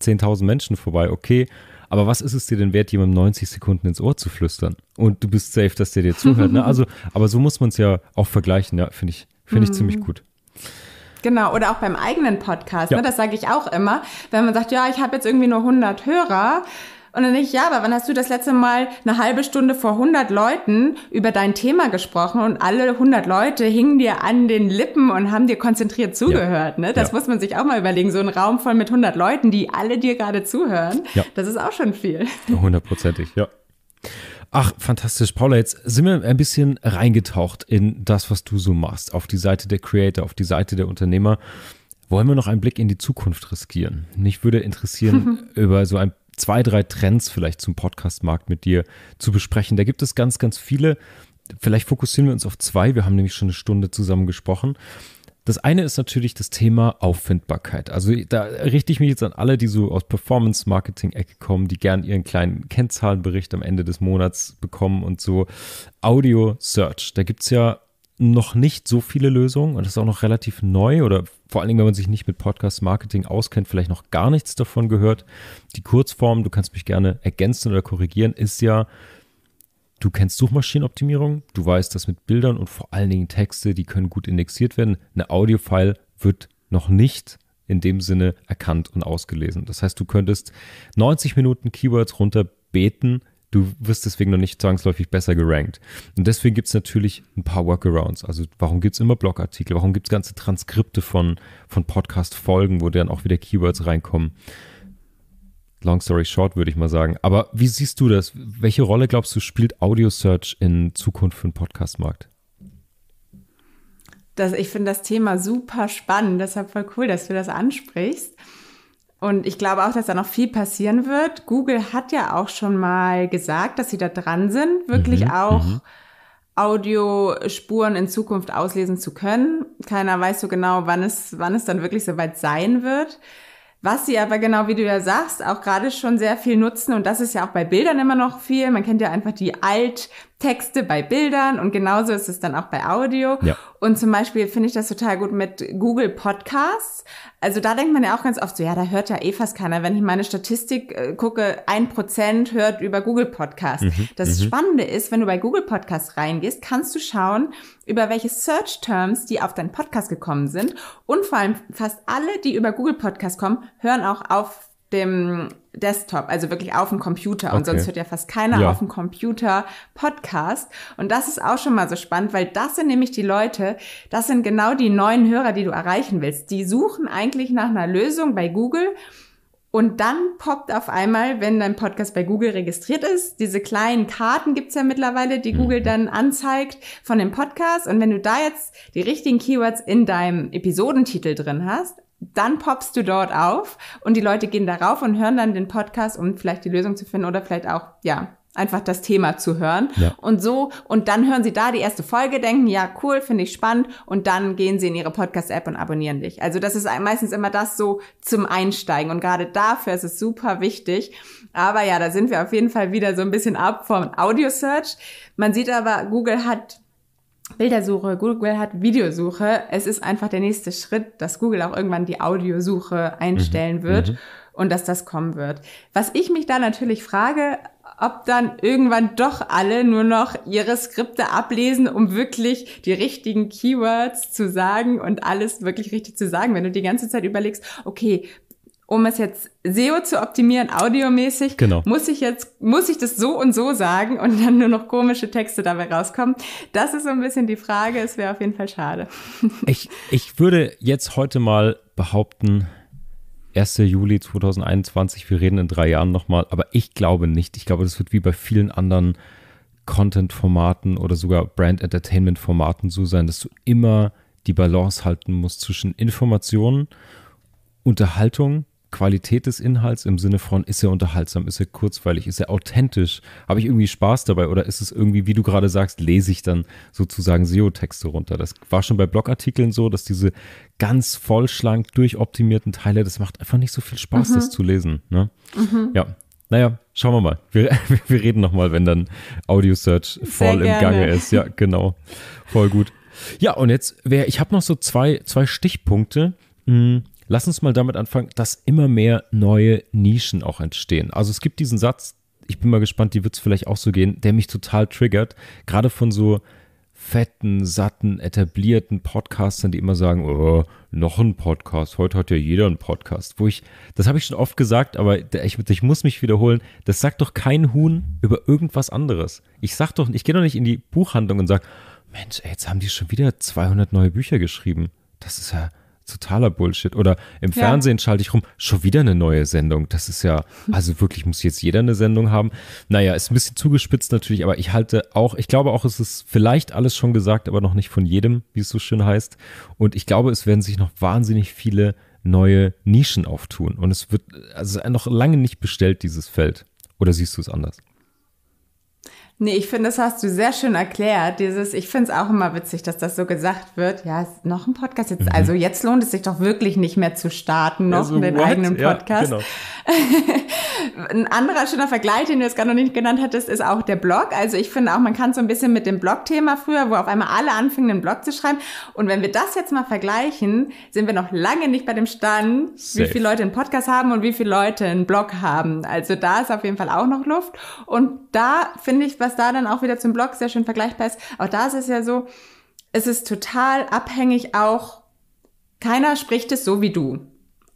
10.000 Menschen vorbei, okay. Aber was ist es dir denn wert, jemandem 90 Sekunden ins Ohr zu flüstern? Und du bist safe, dass der dir zuhört. ne? Also, aber so muss man es ja auch vergleichen, ja, finde ich, finde ich mhm. ziemlich gut. Genau, oder auch beim eigenen Podcast. Ne? Ja. Ne? Das sage ich auch immer. Wenn man sagt, ja, ich habe jetzt irgendwie nur 100 Hörer. Und dann denke ich, ja, aber wann hast du das letzte Mal eine halbe Stunde vor 100 Leuten über dein Thema gesprochen und alle 100 Leute hingen dir an den Lippen und haben dir konzentriert zugehört, ja. ne? Das ja. muss man sich auch mal überlegen. So ein Raum voll mit 100 Leuten, die alle dir gerade zuhören. Ja. Das ist auch schon viel. Hundertprozentig, ja. Ach, fantastisch. Paula, jetzt sind wir ein bisschen reingetaucht in das, was du so machst, auf die Seite der Creator, auf die Seite der Unternehmer. Wollen wir noch einen Blick in die Zukunft riskieren? Mich würde interessieren, über so ein, zwei, drei Trends vielleicht zum Podcastmarkt mit dir zu besprechen. Da gibt es ganz, ganz viele. Vielleicht fokussieren wir uns auf zwei. Wir haben nämlich schon eine Stunde zusammen gesprochen. Das eine ist natürlich das Thema Auffindbarkeit. Also da richte ich mich jetzt an alle, die so aus Performance-Marketing-Ecke kommen, die gern ihren kleinen Kennzahlenbericht am Ende des Monats bekommen und so. Audio-Search, da gibt es ja noch nicht so viele Lösungen und das ist auch noch relativ neu oder vor allen Dingen, wenn man sich nicht mit Podcast-Marketing auskennt, vielleicht noch gar nichts davon gehört. Die Kurzform, du kannst mich gerne ergänzen oder korrigieren, ist ja Du kennst Suchmaschinenoptimierung, du weißt, dass mit Bildern und vor allen Dingen Texte, die können gut indexiert werden. Eine Audio-File wird noch nicht in dem Sinne erkannt und ausgelesen. Das heißt, du könntest 90 Minuten Keywords runter beten, du wirst deswegen noch nicht zwangsläufig besser gerankt. Und deswegen gibt es natürlich ein paar Workarounds. Also warum gibt es immer Blogartikel? Warum gibt es ganze Transkripte von, von Podcast-Folgen, wo dann auch wieder Keywords reinkommen? Long story short, würde ich mal sagen. Aber wie siehst du das? Welche Rolle glaubst du spielt Audio Search in Zukunft für den Podcastmarkt? Das, ich finde das Thema super spannend, deshalb voll cool, dass du das ansprichst. Und ich glaube auch, dass da noch viel passieren wird. Google hat ja auch schon mal gesagt, dass sie da dran sind, wirklich mhm, auch mhm. Audiospuren in Zukunft auslesen zu können. Keiner weiß so genau, wann es, wann es dann wirklich soweit sein wird was sie aber genau, wie du ja sagst, auch gerade schon sehr viel nutzen. Und das ist ja auch bei Bildern immer noch viel. Man kennt ja einfach die alt Texte bei Bildern und genauso ist es dann auch bei Audio. Ja. Und zum Beispiel finde ich das total gut mit Google Podcasts. Also da denkt man ja auch ganz oft so, ja, da hört ja eh fast keiner. Wenn ich meine Statistik äh, gucke, ein Prozent hört über Google Podcasts. Mhm. Das mhm. Spannende ist, wenn du bei Google Podcasts reingehst, kannst du schauen, über welche Search Terms die auf deinen Podcast gekommen sind. Und vor allem fast alle, die über Google Podcasts kommen, hören auch auf dem Desktop, also wirklich auf dem Computer. Okay. Und sonst hört ja fast keiner ja. auf dem Computer Podcast. Und das ist auch schon mal so spannend, weil das sind nämlich die Leute, das sind genau die neuen Hörer, die du erreichen willst. Die suchen eigentlich nach einer Lösung bei Google. Und dann poppt auf einmal, wenn dein Podcast bei Google registriert ist, diese kleinen Karten gibt's ja mittlerweile, die Google mhm. dann anzeigt von dem Podcast. Und wenn du da jetzt die richtigen Keywords in deinem Episodentitel drin hast, dann poppst du dort auf und die Leute gehen darauf und hören dann den Podcast, um vielleicht die Lösung zu finden oder vielleicht auch, ja, einfach das Thema zu hören. Ja. Und so, und dann hören sie da die erste Folge, denken, ja, cool, finde ich spannend, und dann gehen sie in ihre Podcast-App und abonnieren dich. Also das ist meistens immer das so zum Einsteigen. Und gerade dafür ist es super wichtig. Aber ja, da sind wir auf jeden Fall wieder so ein bisschen ab vom Audio-Search. Man sieht aber, Google hat Bildersuche, Google hat Videosuche. Es ist einfach der nächste Schritt, dass Google auch irgendwann die Audiosuche einstellen mhm. wird mhm. und dass das kommen wird. Was ich mich da natürlich frage, ob dann irgendwann doch alle nur noch ihre Skripte ablesen, um wirklich die richtigen Keywords zu sagen und alles wirklich richtig zu sagen. Wenn du die ganze Zeit überlegst, okay, um es jetzt SEO zu optimieren, audiomäßig, genau. muss ich jetzt, muss ich das so und so sagen und dann nur noch komische Texte dabei rauskommen? Das ist so ein bisschen die Frage. Es wäre auf jeden Fall schade. Ich, ich würde jetzt heute mal behaupten, 1. Juli 2021, wir reden in drei Jahren nochmal, aber ich glaube nicht. Ich glaube, das wird wie bei vielen anderen Content-Formaten oder sogar Brand-Entertainment-Formaten so sein, dass du immer die Balance halten musst zwischen Informationen, Unterhaltung Qualität des Inhalts im Sinne von, ist er unterhaltsam, ist er kurzweilig, ist er authentisch, habe ich irgendwie Spaß dabei oder ist es irgendwie, wie du gerade sagst, lese ich dann sozusagen SEO-Texte runter? Das war schon bei Blogartikeln so, dass diese ganz vollschlank durchoptimierten Teile, das macht einfach nicht so viel Spaß, mhm. das zu lesen. Ne? Mhm. Ja, naja, schauen wir mal. Wir, wir reden nochmal, wenn dann Audio Search voll im Gange ist. Ja, genau. Voll gut. Ja, und jetzt wäre, ich habe noch so zwei, zwei Stichpunkte. Hm Lass uns mal damit anfangen, dass immer mehr neue Nischen auch entstehen. Also es gibt diesen Satz, ich bin mal gespannt, die wird es vielleicht auch so gehen, der mich total triggert, gerade von so fetten, satten, etablierten Podcastern, die immer sagen, oh, noch ein Podcast, heute hat ja jeder einen Podcast, wo ich, das habe ich schon oft gesagt, aber ich, ich, muss mich wiederholen, das sagt doch kein Huhn über irgendwas anderes. Ich sag doch, ich gehe doch nicht in die Buchhandlung und sage, Mensch, ey, jetzt haben die schon wieder 200 neue Bücher geschrieben. Das ist ja, totaler Bullshit. Oder im ja. Fernsehen schalte ich rum, schon wieder eine neue Sendung. Das ist ja, also wirklich muss jetzt jeder eine Sendung haben. Naja, ist ein bisschen zugespitzt natürlich, aber ich halte auch, ich glaube auch, es ist vielleicht alles schon gesagt, aber noch nicht von jedem, wie es so schön heißt. Und ich glaube, es werden sich noch wahnsinnig viele neue Nischen auftun. Und es wird, also noch lange nicht bestellt, dieses Feld. Oder siehst du es anders? Nee, ich finde, das hast du sehr schön erklärt. Dieses, ich finde es auch immer witzig, dass das so gesagt wird. Ja, ist noch ein Podcast jetzt. Mhm. Also jetzt lohnt es sich doch wirklich nicht mehr zu starten, noch also, den what? eigenen Podcast. Ja, genau. ein anderer schöner Vergleich, den du jetzt gar noch nicht genannt hattest, ist auch der Blog. Also ich finde auch, man kann so ein bisschen mit dem Blog-Thema früher, wo auf einmal alle anfingen, einen Blog zu schreiben. Und wenn wir das jetzt mal vergleichen, sind wir noch lange nicht bei dem Stand, Safe. wie viele Leute einen Podcast haben und wie viele Leute einen Blog haben. Also da ist auf jeden Fall auch noch Luft. Und da finde ich, was was da dann auch wieder zum Blog sehr schön vergleichbar ist. Auch da ist es ja so, es ist total abhängig auch, keiner spricht es so wie du.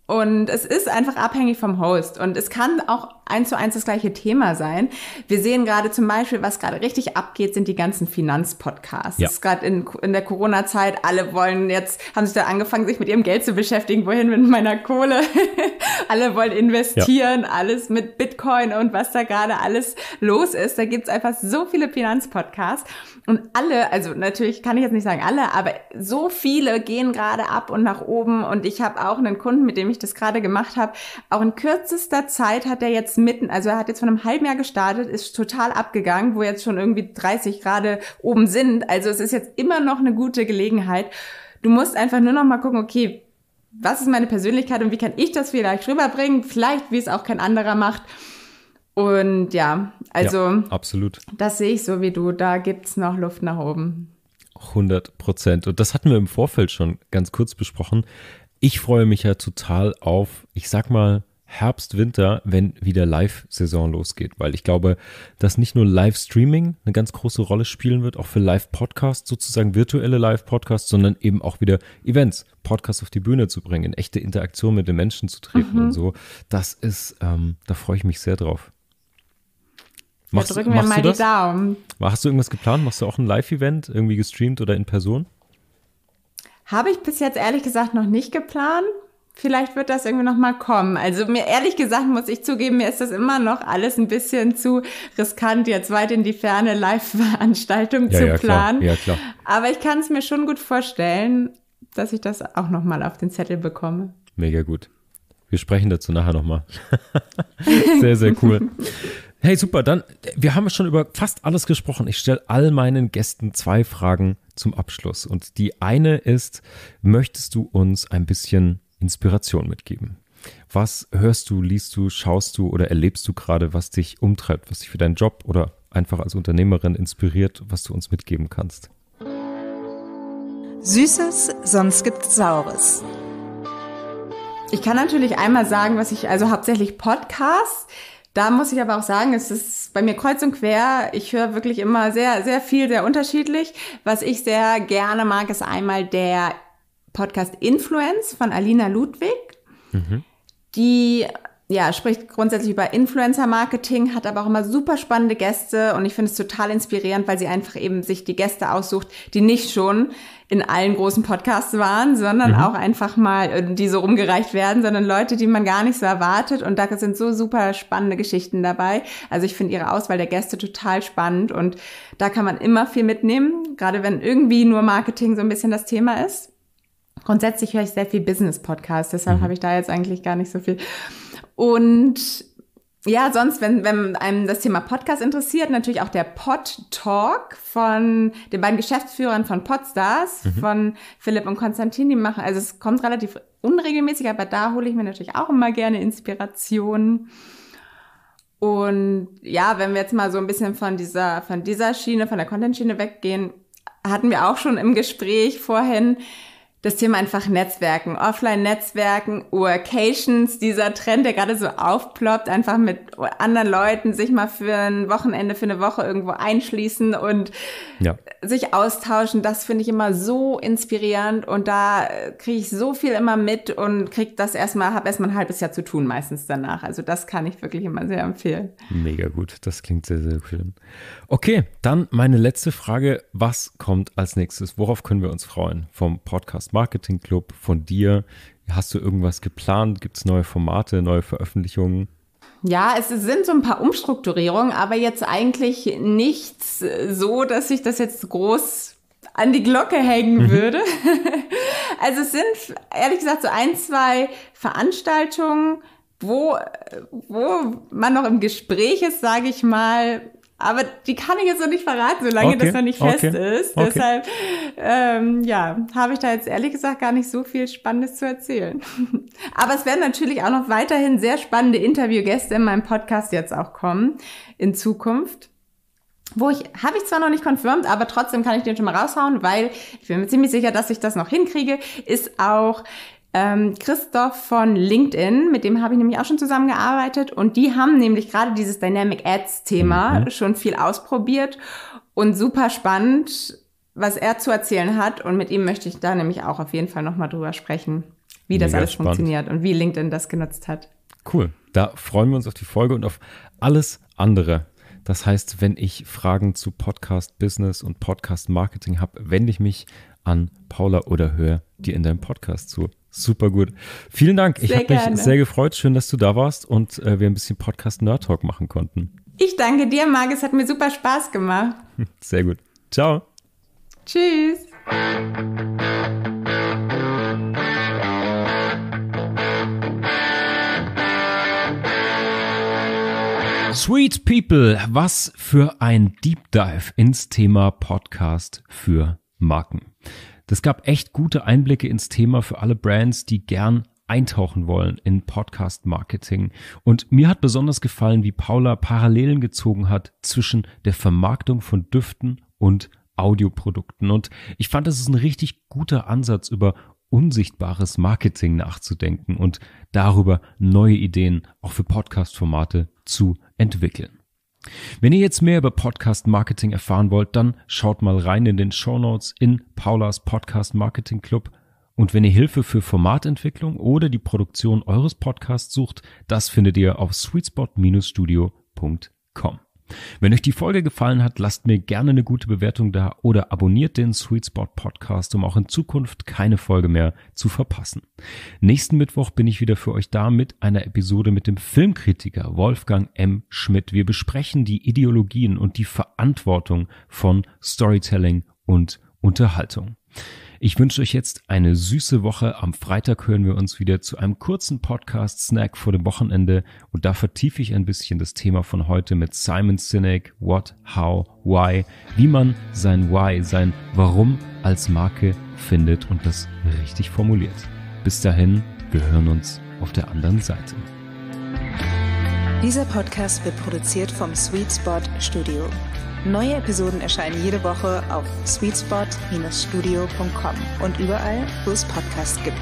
Und es ist einfach abhängig vom Host. Und es kann auch eins zu eins das gleiche Thema sein. Wir sehen gerade zum Beispiel, was gerade richtig abgeht, sind die ganzen Finanzpodcasts. Ja. Gerade in, in der Corona-Zeit, alle wollen jetzt, haben sich da angefangen, sich mit ihrem Geld zu beschäftigen, wohin mit meiner Kohle. alle wollen investieren, ja. alles mit Bitcoin und was da gerade alles los ist. Da gibt es einfach so viele Finanzpodcasts. Und alle, also natürlich kann ich jetzt nicht sagen alle, aber so viele gehen gerade ab und nach oben. Und ich habe auch einen Kunden, mit dem ich das gerade gemacht habe. Auch in kürzester Zeit hat er jetzt jetzt mitten, also er hat jetzt von einem halben Jahr gestartet, ist total abgegangen, wo jetzt schon irgendwie 30 gerade oben sind. Also es ist jetzt immer noch eine gute Gelegenheit. Du musst einfach nur noch mal gucken, okay, was ist meine Persönlichkeit und wie kann ich das vielleicht rüberbringen? Vielleicht, wie es auch kein anderer macht. Und ja, also ja, absolut. Das sehe ich so wie du. Da gibt es noch Luft nach oben. 100 Prozent. Und das hatten wir im Vorfeld schon ganz kurz besprochen. Ich freue mich ja total auf, ich sag mal, Herbst, Winter, wenn wieder Live-Saison losgeht. Weil ich glaube, dass nicht nur Live-Streaming eine ganz große Rolle spielen wird, auch für Live-Podcasts, sozusagen virtuelle Live-Podcasts, sondern eben auch wieder Events, Podcasts auf die Bühne zu bringen, in echte Interaktion mit den Menschen zu treten mhm. und so. Das ist, ähm, da freue ich mich sehr drauf. Machst, da drücken wir mal die das? Daumen. Hast du irgendwas geplant? Machst du auch ein Live-Event, irgendwie gestreamt oder in Person? Habe ich bis jetzt ehrlich gesagt noch nicht geplant vielleicht wird das irgendwie nochmal kommen. Also mir ehrlich gesagt muss ich zugeben, mir ist das immer noch alles ein bisschen zu riskant, jetzt weit in die ferne Live-Veranstaltung ja, zu ja, planen. Klar. Ja, klar. Aber ich kann es mir schon gut vorstellen, dass ich das auch nochmal auf den Zettel bekomme. Mega gut. Wir sprechen dazu nachher nochmal. sehr, sehr cool. Hey, super, dann, wir haben schon über fast alles gesprochen. Ich stelle all meinen Gästen zwei Fragen zum Abschluss. Und die eine ist, möchtest du uns ein bisschen Inspiration mitgeben. Was hörst du, liest du, schaust du oder erlebst du gerade, was dich umtreibt, was dich für deinen Job oder einfach als Unternehmerin inspiriert, was du uns mitgeben kannst? Süßes, sonst gibt es Saures. Ich kann natürlich einmal sagen, was ich, also hauptsächlich Podcasts. Da muss ich aber auch sagen, es ist bei mir kreuz und quer. Ich höre wirklich immer sehr, sehr viel, sehr unterschiedlich. Was ich sehr gerne mag, ist einmal der Podcast Influence von Alina Ludwig. Mhm. Die ja, spricht grundsätzlich über Influencer-Marketing, hat aber auch immer super spannende Gäste und ich finde es total inspirierend, weil sie einfach eben sich die Gäste aussucht, die nicht schon in allen großen Podcasts waren, sondern mhm. auch einfach mal, äh, die so rumgereicht werden, sondern Leute, die man gar nicht so erwartet und da sind so super spannende Geschichten dabei. Also ich finde ihre Auswahl der Gäste total spannend und da kann man immer viel mitnehmen, gerade wenn irgendwie nur Marketing so ein bisschen das Thema ist. Grundsätzlich höre ich sehr viel Business-Podcasts, deshalb mhm. habe ich da jetzt eigentlich gar nicht so viel. Und ja, sonst, wenn, wenn einem das Thema Podcast interessiert, natürlich auch der Pod Talk von den beiden Geschäftsführern von Podstars, mhm. von Philipp und Konstantin, die machen, also es kommt relativ unregelmäßig, aber da hole ich mir natürlich auch immer gerne Inspirationen. Und ja, wenn wir jetzt mal so ein bisschen von dieser, von dieser Schiene, von der Content-Schiene weggehen, hatten wir auch schon im Gespräch vorhin, das Thema einfach Netzwerken, Offline-Netzwerken, Workations, dieser Trend, der gerade so aufploppt, einfach mit anderen Leuten sich mal für ein Wochenende, für eine Woche irgendwo einschließen und ja. sich austauschen, das finde ich immer so inspirierend und da kriege ich so viel immer mit und kriege das erstmal, habe erstmal ein halbes Jahr zu tun meistens danach. Also das kann ich wirklich immer sehr empfehlen. Mega gut, das klingt sehr, sehr schön. Okay, dann meine letzte Frage, was kommt als nächstes? Worauf können wir uns freuen vom Podcast? Marketing Club von dir? Hast du irgendwas geplant? Gibt es neue Formate, neue Veröffentlichungen? Ja, es sind so ein paar Umstrukturierungen, aber jetzt eigentlich nichts so, dass ich das jetzt groß an die Glocke hängen mhm. würde. also es sind ehrlich gesagt so ein, zwei Veranstaltungen, wo, wo man noch im Gespräch ist, sage ich mal, aber die kann ich jetzt noch nicht verraten, solange okay, das noch nicht fest okay, ist. Okay. Deshalb, ähm, ja, habe ich da jetzt ehrlich gesagt gar nicht so viel Spannendes zu erzählen. Aber es werden natürlich auch noch weiterhin sehr spannende Interviewgäste in meinem Podcast jetzt auch kommen in Zukunft. Wo ich, habe ich zwar noch nicht konfirmt, aber trotzdem kann ich den schon mal raushauen, weil ich bin mir ziemlich sicher, dass ich das noch hinkriege, ist auch ähm, Christoph von LinkedIn, mit dem habe ich nämlich auch schon zusammengearbeitet und die haben nämlich gerade dieses Dynamic Ads Thema mhm. schon viel ausprobiert und super spannend, was er zu erzählen hat und mit ihm möchte ich da nämlich auch auf jeden Fall nochmal drüber sprechen, wie Mega das alles spannend. funktioniert und wie LinkedIn das genutzt hat. Cool, da freuen wir uns auf die Folge und auf alles andere. Das heißt, wenn ich Fragen zu Podcast-Business und Podcast-Marketing habe, wende ich mich an Paula oder höre dir in deinem Podcast zu. Super gut. Vielen Dank. Sehr ich habe mich sehr gefreut. Schön, dass du da warst und äh, wir ein bisschen Podcast Nerd Talk machen konnten. Ich danke dir, Marc. hat mir super Spaß gemacht. Sehr gut. Ciao. Tschüss. Sweet People, was für ein Deep Dive ins Thema Podcast für Marken. Das gab echt gute Einblicke ins Thema für alle Brands, die gern eintauchen wollen in Podcast Marketing. Und mir hat besonders gefallen, wie Paula Parallelen gezogen hat zwischen der Vermarktung von Düften und Audioprodukten. Und ich fand, das ist ein richtig guter Ansatz, über unsichtbares Marketing nachzudenken und darüber neue Ideen auch für Podcast-Formate zu entwickeln. Wenn ihr jetzt mehr über Podcast Marketing erfahren wollt, dann schaut mal rein in den Show Notes in Paulas Podcast Marketing Club. Und wenn ihr Hilfe für Formatentwicklung oder die Produktion eures Podcasts sucht, das findet ihr auf sweetspot-studio.com. Wenn euch die Folge gefallen hat, lasst mir gerne eine gute Bewertung da oder abonniert den Sweet Spot Podcast, um auch in Zukunft keine Folge mehr zu verpassen. Nächsten Mittwoch bin ich wieder für euch da mit einer Episode mit dem Filmkritiker Wolfgang M. Schmidt. Wir besprechen die Ideologien und die Verantwortung von Storytelling und Unterhaltung. Ich wünsche euch jetzt eine süße Woche. Am Freitag hören wir uns wieder zu einem kurzen Podcast-Snack vor dem Wochenende und da vertiefe ich ein bisschen das Thema von heute mit Simon Sinek, What, How, Why, wie man sein Why, sein Warum als Marke findet und das richtig formuliert. Bis dahin, wir hören uns auf der anderen Seite. Dieser Podcast wird produziert vom Sweet Spot Studio. Neue Episoden erscheinen jede Woche auf sweetspot-studio.com und überall, wo es Podcasts gibt.